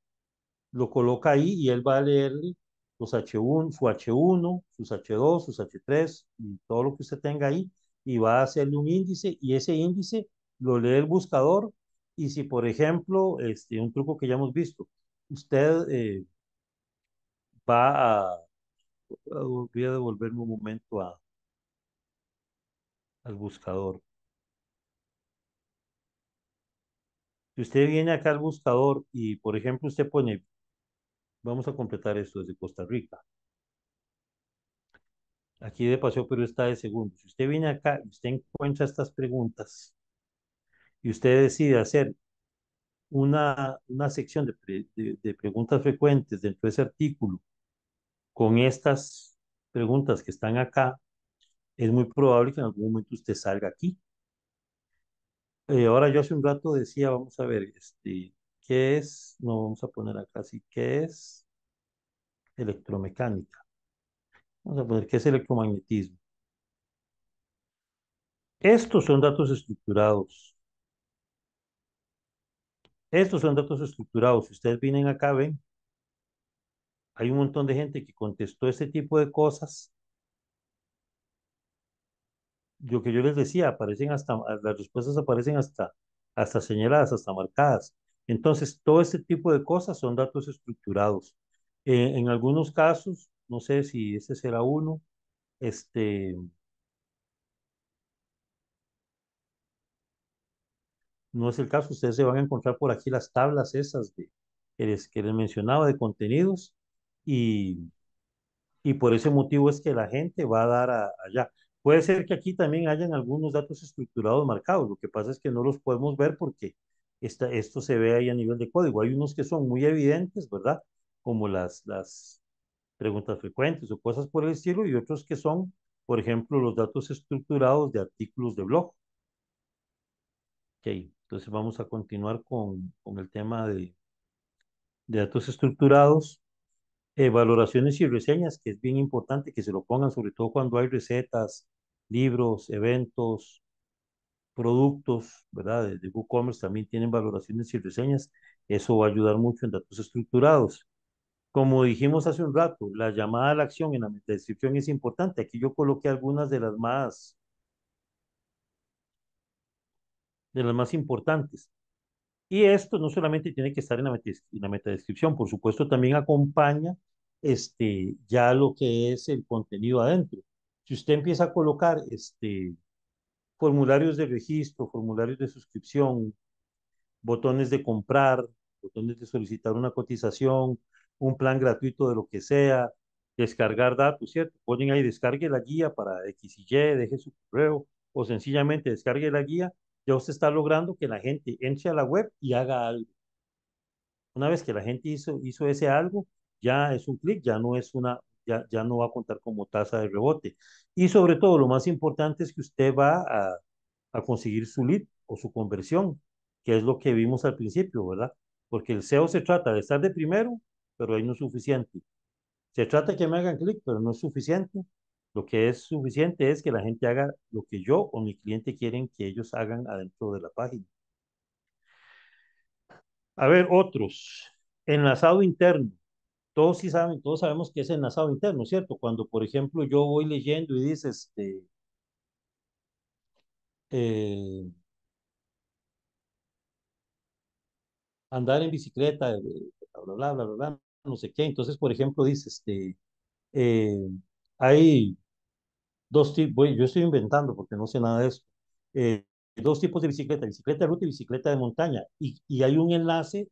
lo coloca ahí y él va a leerle los H1, su H1, sus H2, sus H3 y todo lo que usted tenga ahí y va a hacerle un índice y ese índice lo lee el buscador y si por ejemplo, este, un truco que ya hemos visto, usted eh, va a, ah, voy a devolverme un momento a, al buscador. Si usted viene acá al buscador y por ejemplo usted pone Vamos a completar esto desde Costa Rica. Aquí de paseo, pero está de segundo. Si usted viene acá y usted encuentra estas preguntas y usted decide hacer una, una sección de, preguntas frecuentes dentro de ese artículo con estas preguntas que están acá, es muy probable que en algún momento usted salga aquí. Eh, ahora yo hace un rato decía, vamos a ver, este, ¿Qué es? No vamos a poner acá sí ¿Qué es electromecánica? Vamos a poner qué es electromagnetismo. Estos son datos estructurados. Estos son datos estructurados. Si ustedes vienen acá, ven, hay un montón de gente que contestó este tipo de cosas. Lo que yo les decía, aparecen hasta, las respuestas aparecen hasta, hasta señaladas, hasta marcadas. Entonces, todo este tipo de cosas son datos estructurados. Eh, en algunos casos, no sé si ese será uno, este... No es el caso, ustedes se van a encontrar por aquí las tablas esas de, que, les, que les mencionaba de contenidos y, y por ese motivo es que la gente va a dar allá. Puede ser que aquí también hayan algunos datos estructurados marcados, lo que pasa es que no los podemos ver porque esto se ve ahí a nivel de código. Hay unos que son muy evidentes, ¿verdad? Como las, las preguntas frecuentes o cosas por el estilo, y otros que son, por ejemplo, los datos estructurados de artículos de blog. Ok, entonces vamos a continuar con, con el tema de, de datos estructurados. valoraciones y reseñas, que es bien importante que se lo pongan, sobre todo cuando hay recetas, libros, eventos, productos, ¿verdad? De, de WooCommerce también tienen valoraciones y reseñas. Eso va a ayudar mucho en datos estructurados. Como dijimos hace un rato, la llamada a la acción en la descripción es importante. Aquí yo coloqué algunas de las más de las más importantes. Y esto no solamente tiene que estar en la, meta, en la metadescripción, por supuesto también acompaña este, ya lo que es el contenido adentro. Si usted empieza a colocar este, formularios de registro, formularios de suscripción, botones de comprar, botones de solicitar una cotización, un plan gratuito de lo que sea, descargar datos, ¿cierto? Ponen ahí, descargue la guía para X y Y, deje su correo o sencillamente descargue la guía, ya usted está logrando que la gente entre a la web y haga algo. Una vez que la gente hizo, hizo ese algo, ya es un clic, ya no es una, ya, no va a contar como tasa de rebote. Y sobre todo, lo más importante es que usted va a, a conseguir su lead o su conversión, que es lo que vimos al principio, ¿verdad? Porque el SEO se trata de estar de primero, pero ahí no es suficiente. Se trata de que me hagan clic, pero no es suficiente. Lo que es suficiente es que la gente haga lo que yo o mi cliente quieren que ellos hagan adentro de la página. A ver, otros. Enlazado interno todos sí saben, todos sabemos que es enlazado interno, ¿cierto? Cuando, por ejemplo, yo voy leyendo y dice, este, eh, andar en bicicleta, eh, bla, bla, bla, bla, bla, no sé qué. Entonces, por ejemplo, dice, este, eh, hay dos tipos, yo estoy inventando porque no sé nada de eso, dos tipos de bicicleta, bicicleta de ruta y bicicleta de montaña. Y, y hay un enlace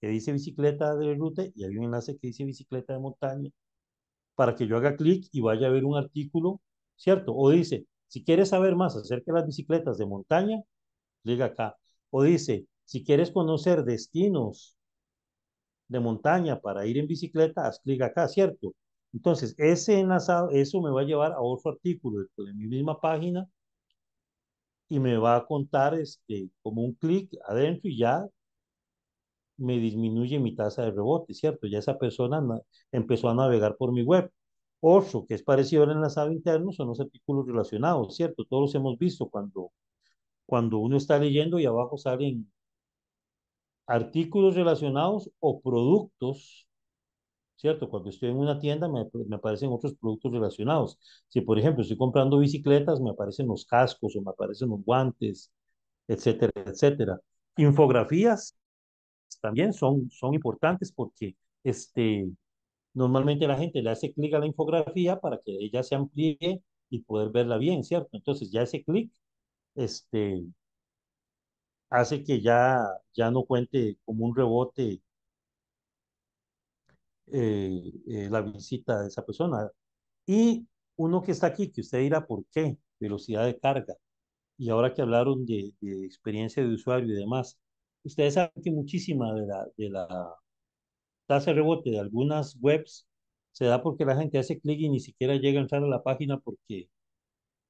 que dice bicicleta de ruta y hay un enlace que dice bicicleta de montaña para que yo haga clic y vaya a ver un artículo, ¿cierto? O dice, si quieres saber más acerca de las bicicletas de montaña, llega acá. O dice, si quieres conocer destinos de montaña para ir en bicicleta, haz clic acá, ¿cierto? Entonces, ese enlazado, eso me va a llevar a otro artículo de mi misma página y me va a contar este, como un clic adentro y ya me disminuye mi tasa de rebote, ¿cierto? Ya esa persona empezó a navegar por mi web. Ocho, que es parecido al enlazado interno son los artículos relacionados, ¿cierto? Todos los hemos visto cuando, cuando uno está leyendo y abajo salen artículos relacionados o productos, ¿cierto? Cuando estoy en una tienda me, me, aparecen otros productos relacionados. Si, por ejemplo, estoy comprando bicicletas, me aparecen los cascos o me aparecen los guantes, etcétera, etcétera. Infografías también son, son importantes porque este, normalmente la gente le hace clic a la infografía para que ella se amplíe y poder verla bien, ¿cierto? Entonces ya ese clic este, hace que ya, ya no cuente como un rebote eh, eh, la visita de esa persona. Y uno que está aquí, que usted dirá, ¿por qué? Velocidad de carga. Y ahora que hablaron de, de experiencia de usuario y demás, Ustedes saben que muchísima de la, de tasa de rebote de algunas webs se da porque la gente hace clic y ni siquiera llega a entrar a la página porque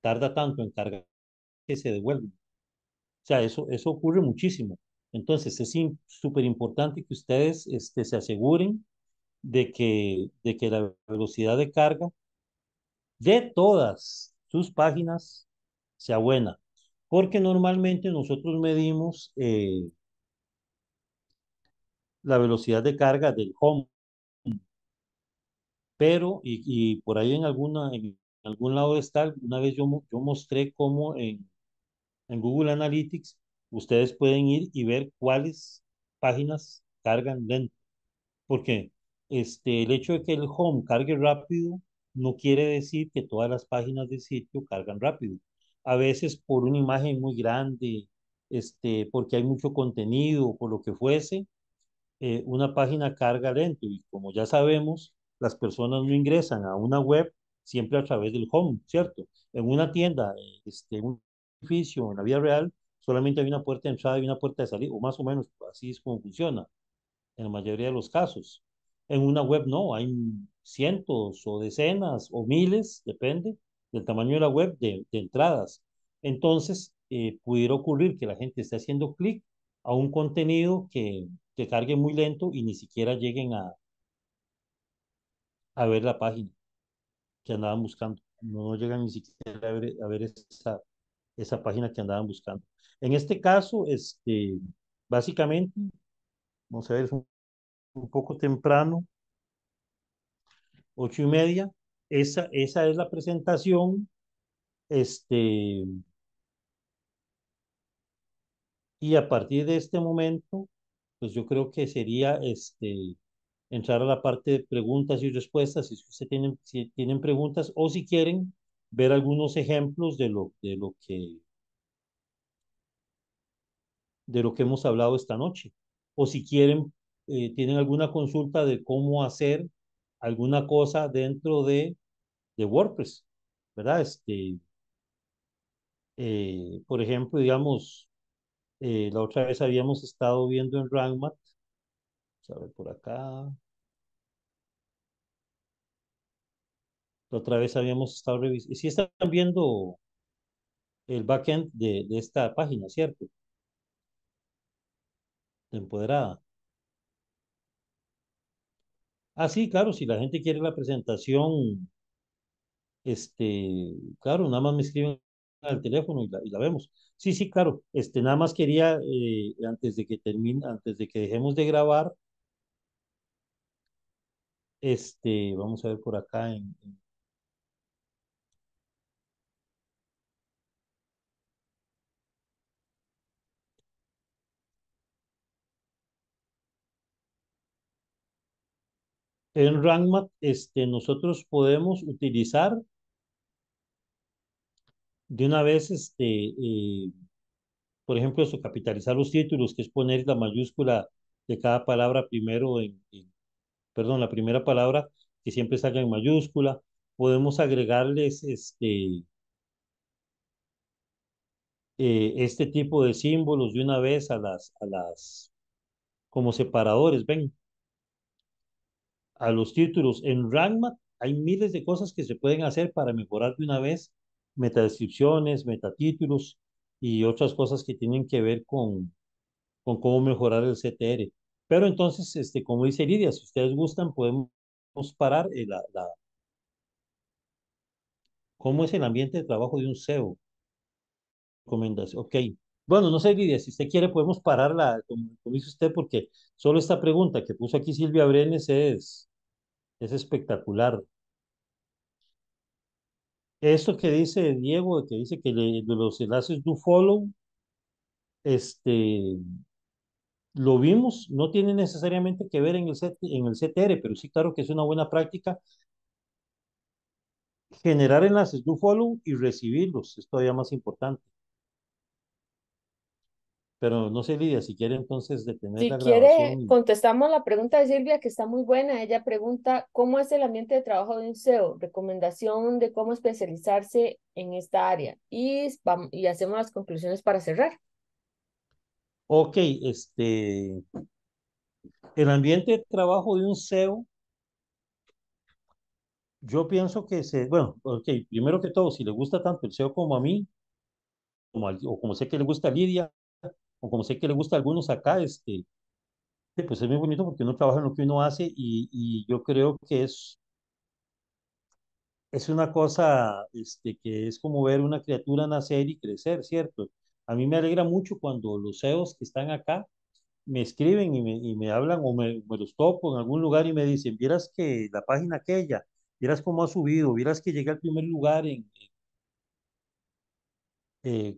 tarda tanto en cargar que se devuelve. O sea, eso, eso ocurre muchísimo. Entonces, es súper importante que ustedes este, se aseguren de que, de que la velocidad de carga de todas sus páginas sea buena. Porque normalmente nosotros medimos eh, la velocidad de carga del home. Pero, y, y por ahí en, alguna, en algún lado está, una vez yo, yo mostré cómo en, en Google Analytics ustedes pueden ir y ver cuáles páginas cargan lento. Porque este, el hecho de que el home cargue rápido no quiere decir que todas las páginas del sitio cargan rápido. A veces por una imagen muy grande, este, porque hay mucho contenido, por lo que fuese, eh, una página carga lento y como ya sabemos, las personas no ingresan a una web siempre a través del home, ¿cierto? En una tienda, este, un edificio, en la vía real, solamente hay una puerta de entrada y una puerta de salida, o más o menos así es como funciona en la mayoría de los casos. En una web no, hay cientos o decenas o miles, depende del tamaño de la web, de, entradas. Entonces, eh, pudiera ocurrir que la gente esté haciendo clic a un contenido que, que cargue muy lento y ni siquiera lleguen a, a ver la página que andaban buscando. No llegan ni siquiera a ver, esa, esa página que andaban buscando. En este caso, este, básicamente, vamos a ver, es un, un poco temprano, ocho y media, esa, esa es la presentación este, y a partir de este momento, pues yo creo que sería este, entrar a la parte de preguntas y respuestas, si ustedes tienen, tienen preguntas o si quieren ver algunos ejemplos de lo, de lo que de lo que hemos hablado esta noche. O si quieren, eh, tienen alguna consulta de cómo hacer alguna cosa dentro de, WordPress, ¿verdad? Este, eh, por ejemplo, digamos, eh, la otra vez habíamos estado viendo en Rangmat. Vamos a ver por acá. La otra vez habíamos estado revisando. si están viendo el backend de, de esta página, ¿cierto? De empoderada. Ah, sí, claro, si la gente quiere la presentación, este, claro, nada más me escriben al teléfono y la, vemos. Sí, sí, claro. Este, nada más quería, eh, antes de que termine, antes de que dejemos de grabar, este, vamos a ver por acá en, en este, nosotros podemos utilizar de una vez, este, eh, por ejemplo, eso, capitalizar los títulos, que es poner la mayúscula de cada palabra primero en, perdón, la primera palabra que siempre salga en mayúscula. Podemos agregarles este, eh, este tipo de símbolos de una vez a las, a las, como separadores, ven, a los títulos. En Ragma hay miles de cosas que se pueden hacer para mejorar de una vez metadescripciones, metatítulos y otras cosas que tienen que ver con, con cómo mejorar el CTR. Pero entonces, este, como dice Lidia, si ustedes gustan, podemos parar eh, la, la, cómo es el ambiente de trabajo de un CEO. Recomendación. Ok. Bueno, no sé, Lidia, si usted quiere, podemos pararla como, dice usted, porque solo esta pregunta que puso aquí Silvia Brenes es, es espectacular. Eso que dice Diego, que dice que los enlaces do follow, este, lo vimos, no tiene necesariamente que ver en el, en el CTR, pero sí, claro que es una buena práctica generar enlaces do follow y recibirlos, es todavía más importante. Pero no sé, Lidia, si quiere entonces detener si quiere, contestamos la pregunta de Silvia, que está muy buena. Ella pregunta, ¿cómo es el ambiente de trabajo de un CEO? Recomendación de cómo especializarse en esta área. Y, y hacemos las conclusiones para cerrar. Ok, este... El ambiente de trabajo de un CEO, yo pienso que se... Bueno, ok, primero que todo, si le gusta tanto el CEO como a mí, como, o como sé que le gusta a Lidia, o como sé que le gusta a algunos acá, este, pues es muy bonito porque uno trabaja en lo que uno hace y, y yo creo que es, es una cosa este, que es como ver una criatura nacer y crecer, ¿cierto? A mí me alegra mucho cuando los CEOs que están acá me escriben y me, y me hablan o me, me, los topo en algún lugar y me dicen, vieras que la página aquella, vieras cómo ha subido, vieras que llegué al primer lugar en... Eh,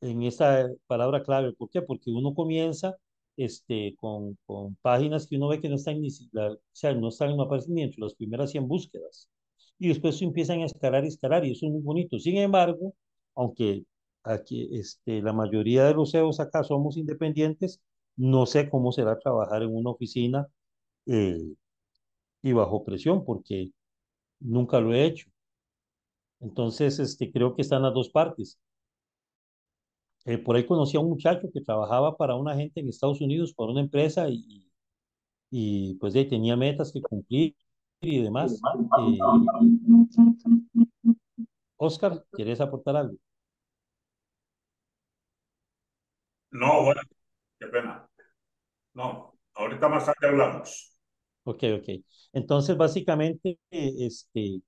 en esta palabra clave. ¿Por qué? Porque uno comienza este, con, con páginas que uno ve que no están ni o sea, no están, las primeras 100 búsquedas. Y después se empiezan a escalar y escalar, y eso es muy bonito. Sin embargo, aunque aquí este, la mayoría de los CEOs acá somos independientes, no sé cómo será trabajar en una oficina eh, y bajo presión, porque nunca lo he hecho. Entonces, este, creo que están las dos partes. Eh, por ahí conocí a un muchacho que trabajaba para una gente en Estados Unidos, para una empresa, y, pues ahí tenía metas que cumplir y demás. Eh. Oscar, ¿quieres aportar algo? No, bueno, qué pena. No, ahorita más tarde hablamos. Ok, ok. Entonces, básicamente, este,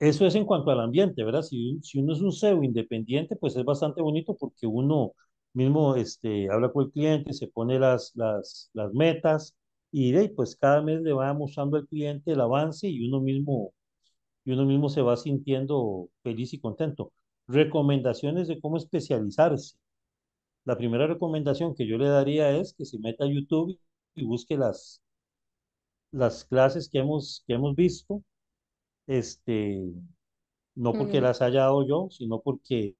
eso es en cuanto al ambiente, ¿verdad? Si, si uno es un CEO independiente, pues es bastante bonito porque uno mismo este, habla con el cliente, se pone las, las, las metas y de, pues cada mes le va mostrando al cliente el avance y uno mismo, y uno mismo se va sintiendo feliz y contento. Recomendaciones de cómo especializarse. La primera recomendación que yo le daría es que se meta a YouTube y busque las, las clases que hemos, que hemos visto este, no porque las haya dado yo, sino porque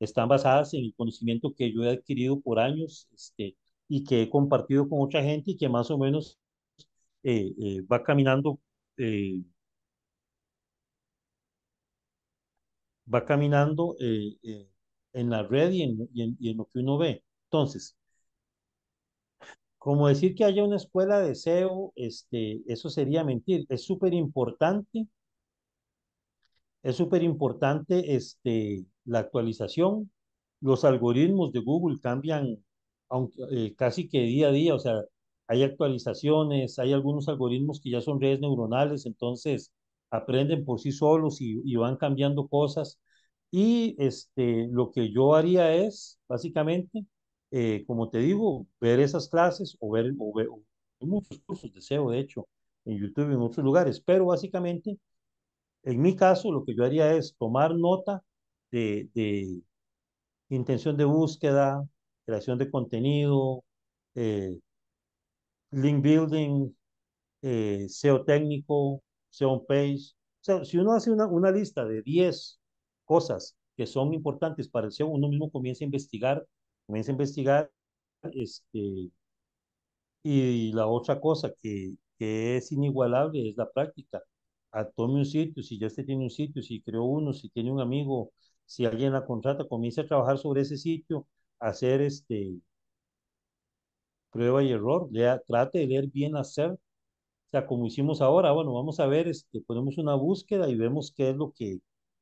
están basadas en el conocimiento que yo he adquirido por años este, y que he compartido con mucha gente y que más o menos eh, eh, va caminando, eh, va caminando en la red y y en lo que uno ve. Entonces, como decir que haya una escuela de SEO, este, eso sería mentir. Es súper importante. Es súper importante este, la actualización. Los algoritmos de Google cambian aunque, eh, casi que día a día, o sea, hay actualizaciones, hay algunos algoritmos que ya son redes neuronales, entonces aprenden por sí solos y, y van cambiando cosas. Y este, lo que yo haría es, básicamente, eh, como te digo, ver esas clases o ver, muchos cursos de SEO, de hecho, en YouTube y en otros lugares, pero básicamente, en mi caso, lo que yo haría es tomar nota de, de intención de búsqueda, creación de contenido, eh, link building, eh, SEO técnico, SEO on page. O sea, si uno hace una, una lista de 10 cosas que son importantes para el SEO, uno mismo comienza a investigar comienza a investigar. Este, y la otra cosa que, que es inigualable es la práctica. A ah, tome un sitio, si ya usted tiene un sitio, si creó uno, si tiene un amigo, si alguien la contrata, comience a trabajar sobre ese sitio, hacer este prueba y error, le trate de leer bien hacer, o sea, como hicimos ahora, bueno, vamos a ver, este, ponemos una búsqueda y vemos qué es lo que,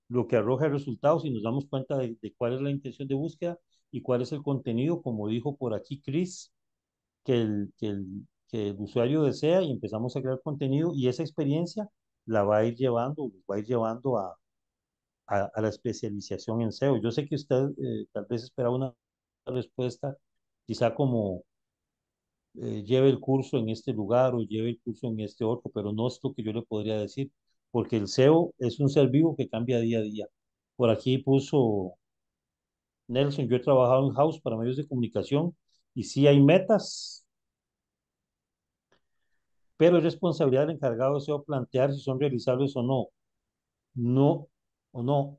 lo que arroja resultados y nos damos cuenta de cuál es la intención de búsqueda y cuál es el contenido, como dijo por aquí Chris, que el, que el, usuario desea y empezamos a crear contenido y esa experiencia la va a ir llevando, va a ir llevando a, a, la especialización en SEO. Yo sé que usted eh, tal vez espera una respuesta, quizá como eh, lleve el curso en este lugar o lleve el curso en este otro, pero no es lo que yo le podría decir, porque el SEO es un ser vivo que cambia día a día. Por aquí puso Nelson, yo he trabajado en house para medios de comunicación y sí hay metas, pero es responsabilidad del encargado de SEO plantear si son realizables o no. No o no.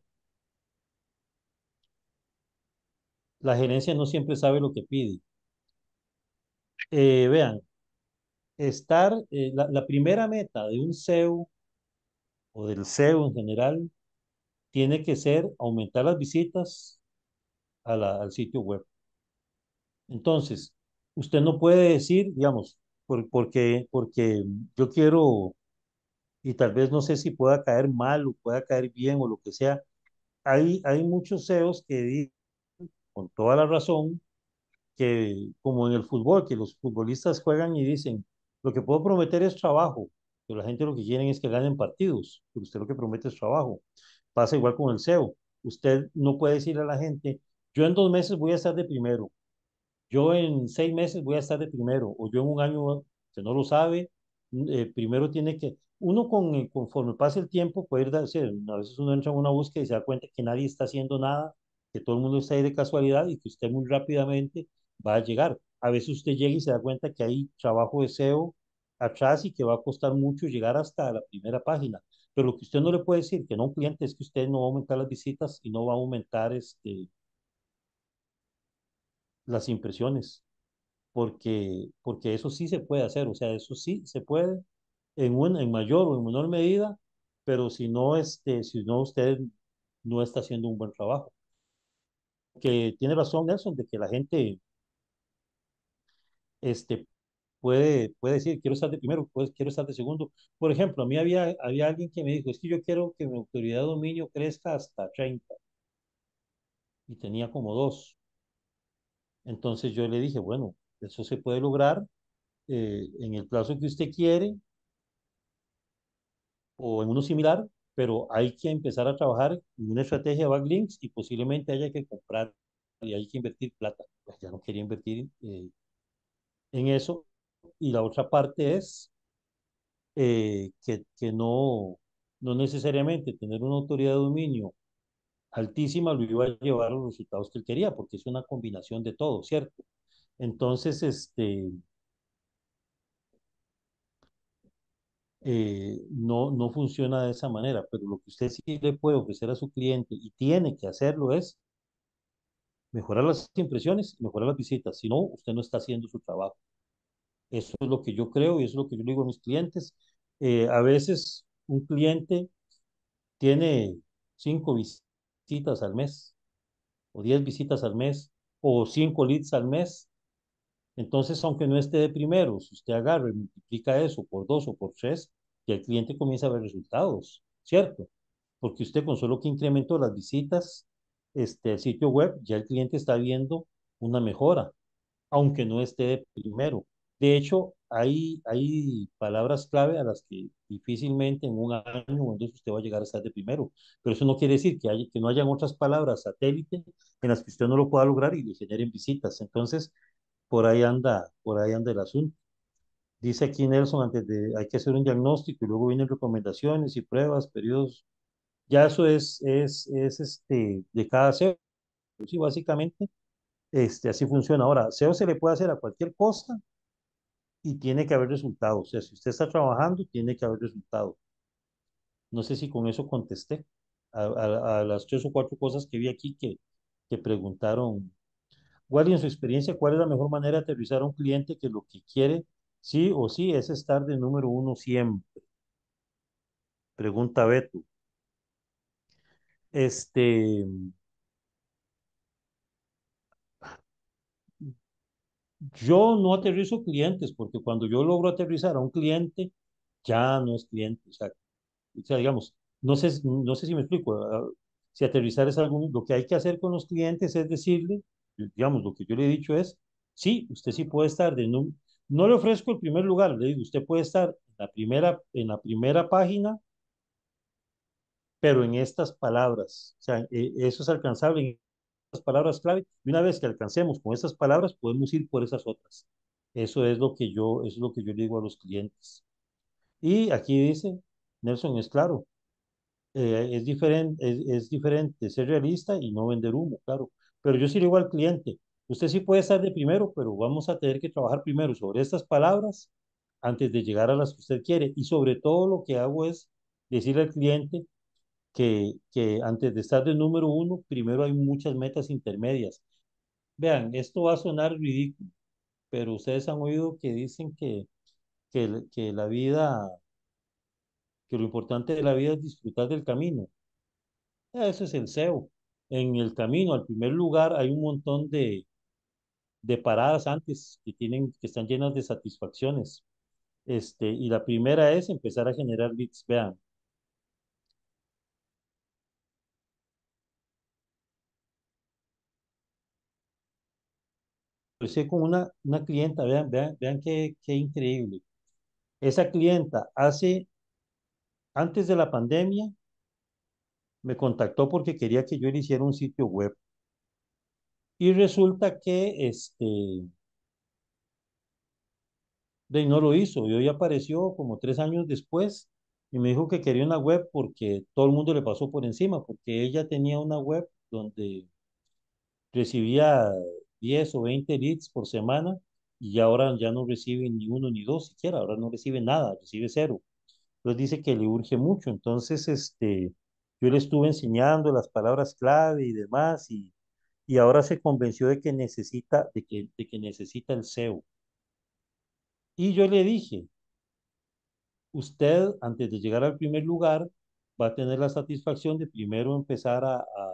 La gerencia no siempre sabe lo que pide. Eh, vean, estar, eh, la primera meta de un SEO o del SEO en general tiene que ser aumentar las visitas, a la, al sitio web. Entonces, usted no puede decir, digamos, por, porque, porque yo quiero, y tal vez no sé si pueda caer mal o pueda caer bien o lo que sea, hay, hay muchos CEOs que dicen, con toda la razón, que como en el fútbol, que los futbolistas juegan y dicen, lo que puedo prometer es trabajo, pero la gente lo que quieren es que ganen partidos, pero usted lo que promete es trabajo. Pasa igual con el CEO. Usted no puede decirle a la gente, yo en dos meses voy a estar de primero. Yo en seis meses voy a estar de primero. O yo en un año, que no lo sabe, mm, eh, primero tiene que... Uno con, eh, conforme pase el tiempo puede ir a decir, a veces uno entra en una búsqueda y se da cuenta que nadie está haciendo nada, que todo el mundo está ahí de casualidad y que usted muy rápidamente va a llegar. A veces usted llega y se da cuenta que hay trabajo de SEO atrás y que va a costar mucho llegar hasta la primera página. Pero lo que usted no le puede decir que no un cliente es que usted no va a aumentar las visitas y no va a aumentar este, las impresiones, porque, porque eso sí se puede hacer, o sea, eso sí se puede en, un, en mayor o en menor medida, pero si no, este, si no usted no está haciendo un buen trabajo. Que tiene razón Nelson de que la gente este, puede, puede decir, quiero estar de primero, pues, quiero estar de segundo. Por ejemplo, a mí había, había alguien que me dijo, es que yo quiero que mi autoridad de dominio crezca hasta 30. Y tenía como dos. Entonces yo le dije, bueno, eso se puede lograr eh, en el plazo que usted quiere o en uno similar, pero hay que empezar a trabajar en una estrategia de backlinks y posiblemente haya que comprar y hay que invertir plata. Pues ya no quería invertir eh, en eso. Y la otra parte es eh, que, que no, no necesariamente tener una autoridad de dominio altísima lo iba a llevar los resultados que él quería, porque es una combinación de todo, ¿cierto? Entonces, este, eh, no, no funciona de esa manera, pero lo que usted sí le puede ofrecer a su cliente y tiene que hacerlo es mejorar las impresiones, y mejorar las visitas, si no, usted no está haciendo su trabajo. Eso es lo que yo creo y es lo que yo digo a mis clientes. Eh, a veces un cliente tiene cinco visitas visitas al mes, o 10 visitas al mes, o 5 leads al mes. Entonces, aunque no esté de primero, si usted agarra y multiplica eso por 2 o por 3, ya el cliente comienza a ver resultados, ¿cierto? Porque usted con solo que incremento las visitas, este, sitio web, ya el cliente está viendo una mejora, aunque no esté de primero. De hecho, hay, palabras clave a las que difícilmente en un año o en dos usted va a llegar a estar de primero, pero eso no quiere decir que, hay, que no hayan otras palabras satélite en las que usted no lo pueda lograr y le generen visitas. Entonces, por ahí anda, por ahí anda el asunto. Dice aquí Nelson, antes de, hay que hacer un diagnóstico y luego vienen recomendaciones y pruebas, periodos. Ya eso es, es, es este, de cada CEO. Sí, básicamente, este, así funciona. Ahora, CEO se le puede hacer a cualquier cosa y tiene que haber resultados. O sea, si usted está trabajando, tiene que haber resultados. No sé si con eso contesté a, las tres o cuatro cosas que vi aquí que, que preguntaron. Wally, en su experiencia, ¿cuál es la mejor manera de aterrizar a un cliente que lo que quiere, sí o sí, es estar de número uno siempre? Pregunta Beto. Este, Yo no aterrizo clientes porque cuando yo logro aterrizar a un cliente, ya no es cliente. O sea, digamos, no sé, no sé si me explico. Ah, ah, si aterrizar es algo, lo que hay que hacer con los clientes es decirle, digamos, lo que yo le he dicho es, sí, usted sí puede estar, de no, no le ofrezco el primer lugar, le digo, usted puede estar en la primera, en la primera página pero en estas palabras. O sea, e, eso es alcanzable palabras clave y una vez que alcancemos con esas palabras podemos ir por esas otras. Eso es lo que yo, es lo que yo digo a los clientes. Y aquí dice, Nelson, es claro, eh, es, diferente, es, diferente ser realista y no vender humo, claro. Pero yo sí digo al cliente, usted sí puede estar de primero, pero vamos a tener que trabajar primero sobre estas palabras antes de llegar a las que usted quiere. Y sobre todo lo que hago es decirle al cliente que, que antes de estar de número uno, primero hay muchas metas intermedias. Vean, esto va a sonar ridículo, pero ustedes han oído que dicen que, que, que la vida, que lo importante de la vida es disfrutar del camino. Eso es el SEO. En el camino, al primer lugar, hay un montón de, de paradas antes que tienen que están llenas de satisfacciones. Este, y la primera es empezar a generar bits Vean, con una, una clienta, vean, vean, qué, qué increíble. Esa clienta hace, antes de la pandemia, me contactó porque quería que yo le hiciera un sitio web. Y resulta que este, de no lo hizo. Y hoy apareció como tres años después y me dijo que quería una web porque todo el mundo le pasó por encima, porque ella tenía una web donde recibía 10 o 20 leads por semana y ahora ya no recibe ni uno ni dos siquiera, ahora no recibe nada, recibe cero. Entonces dice que le urge mucho, entonces este, yo le estuve enseñando las palabras clave y demás y, y ahora se convenció de que necesita, de que, de que necesita el SEO. Y yo le dije, usted antes de llegar al primer lugar va a tener la satisfacción de primero empezar a, a,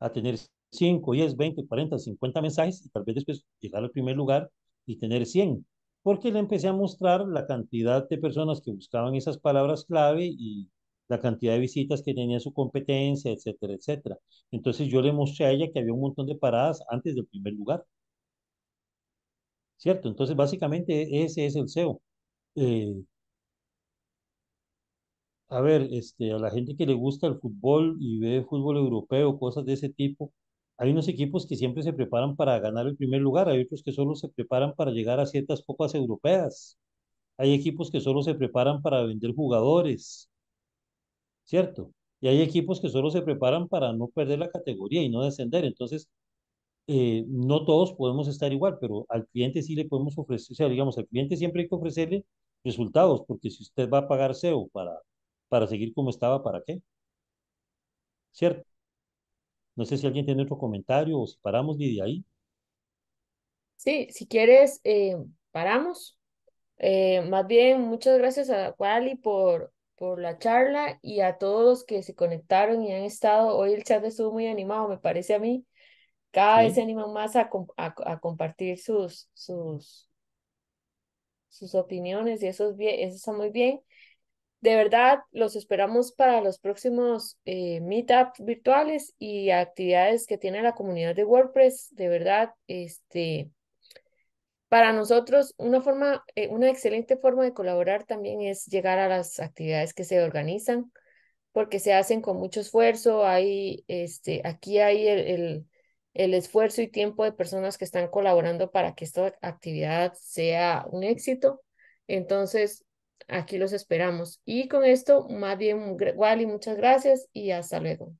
a tener 5, 10, 20, 40, 50 mensajes y tal vez después llegar al primer lugar y tener 100, porque le empecé a mostrar la cantidad de personas que buscaban esas palabras clave y la cantidad de visitas que tenía su competencia, etcétera, etcétera. Entonces yo le mostré a ella que había un montón de paradas antes del primer lugar. ¿Cierto? Entonces básicamente ese es el SEO. Eh, a ver, este, a la gente que le gusta el fútbol y ve fútbol europeo, cosas de ese tipo, hay unos equipos que siempre se preparan para ganar el primer lugar, hay otros que solo se preparan para llegar a ciertas copas europeas, hay equipos que solo se preparan para vender jugadores, ¿cierto? Y hay equipos que solo se preparan para no perder la categoría y no descender. Entonces, eh, no todos podemos estar igual, pero al cliente sí le podemos ofrecer, o sea, digamos, al cliente siempre hay que ofrecerle resultados, porque si usted va a pagar SEO para, para seguir como estaba, ¿para qué? ¿Cierto? No sé si alguien tiene otro comentario o si paramos de ahí. Sí, si quieres, eh, paramos. Eh, más bien, muchas gracias a Wally por, por la charla y a todos los que se conectaron y han estado. Hoy el chat estuvo muy animado, me parece a mí. Cada vez se animan más a, compartir sus, sus, sus opiniones y eso, bien, eso está muy bien. De verdad, los esperamos para los próximos eh, meetups virtuales y actividades que tiene la comunidad de WordPress. De verdad, este, para nosotros una forma, eh, una excelente forma de colaborar también es llegar a las actividades que se organizan, porque se hacen con mucho esfuerzo. Hay, este, aquí hay el esfuerzo y tiempo de personas que están colaborando para que esta actividad sea un éxito. Entonces, Aquí los esperamos. Y con esto, más bien, Wally, muchas gracias y hasta luego.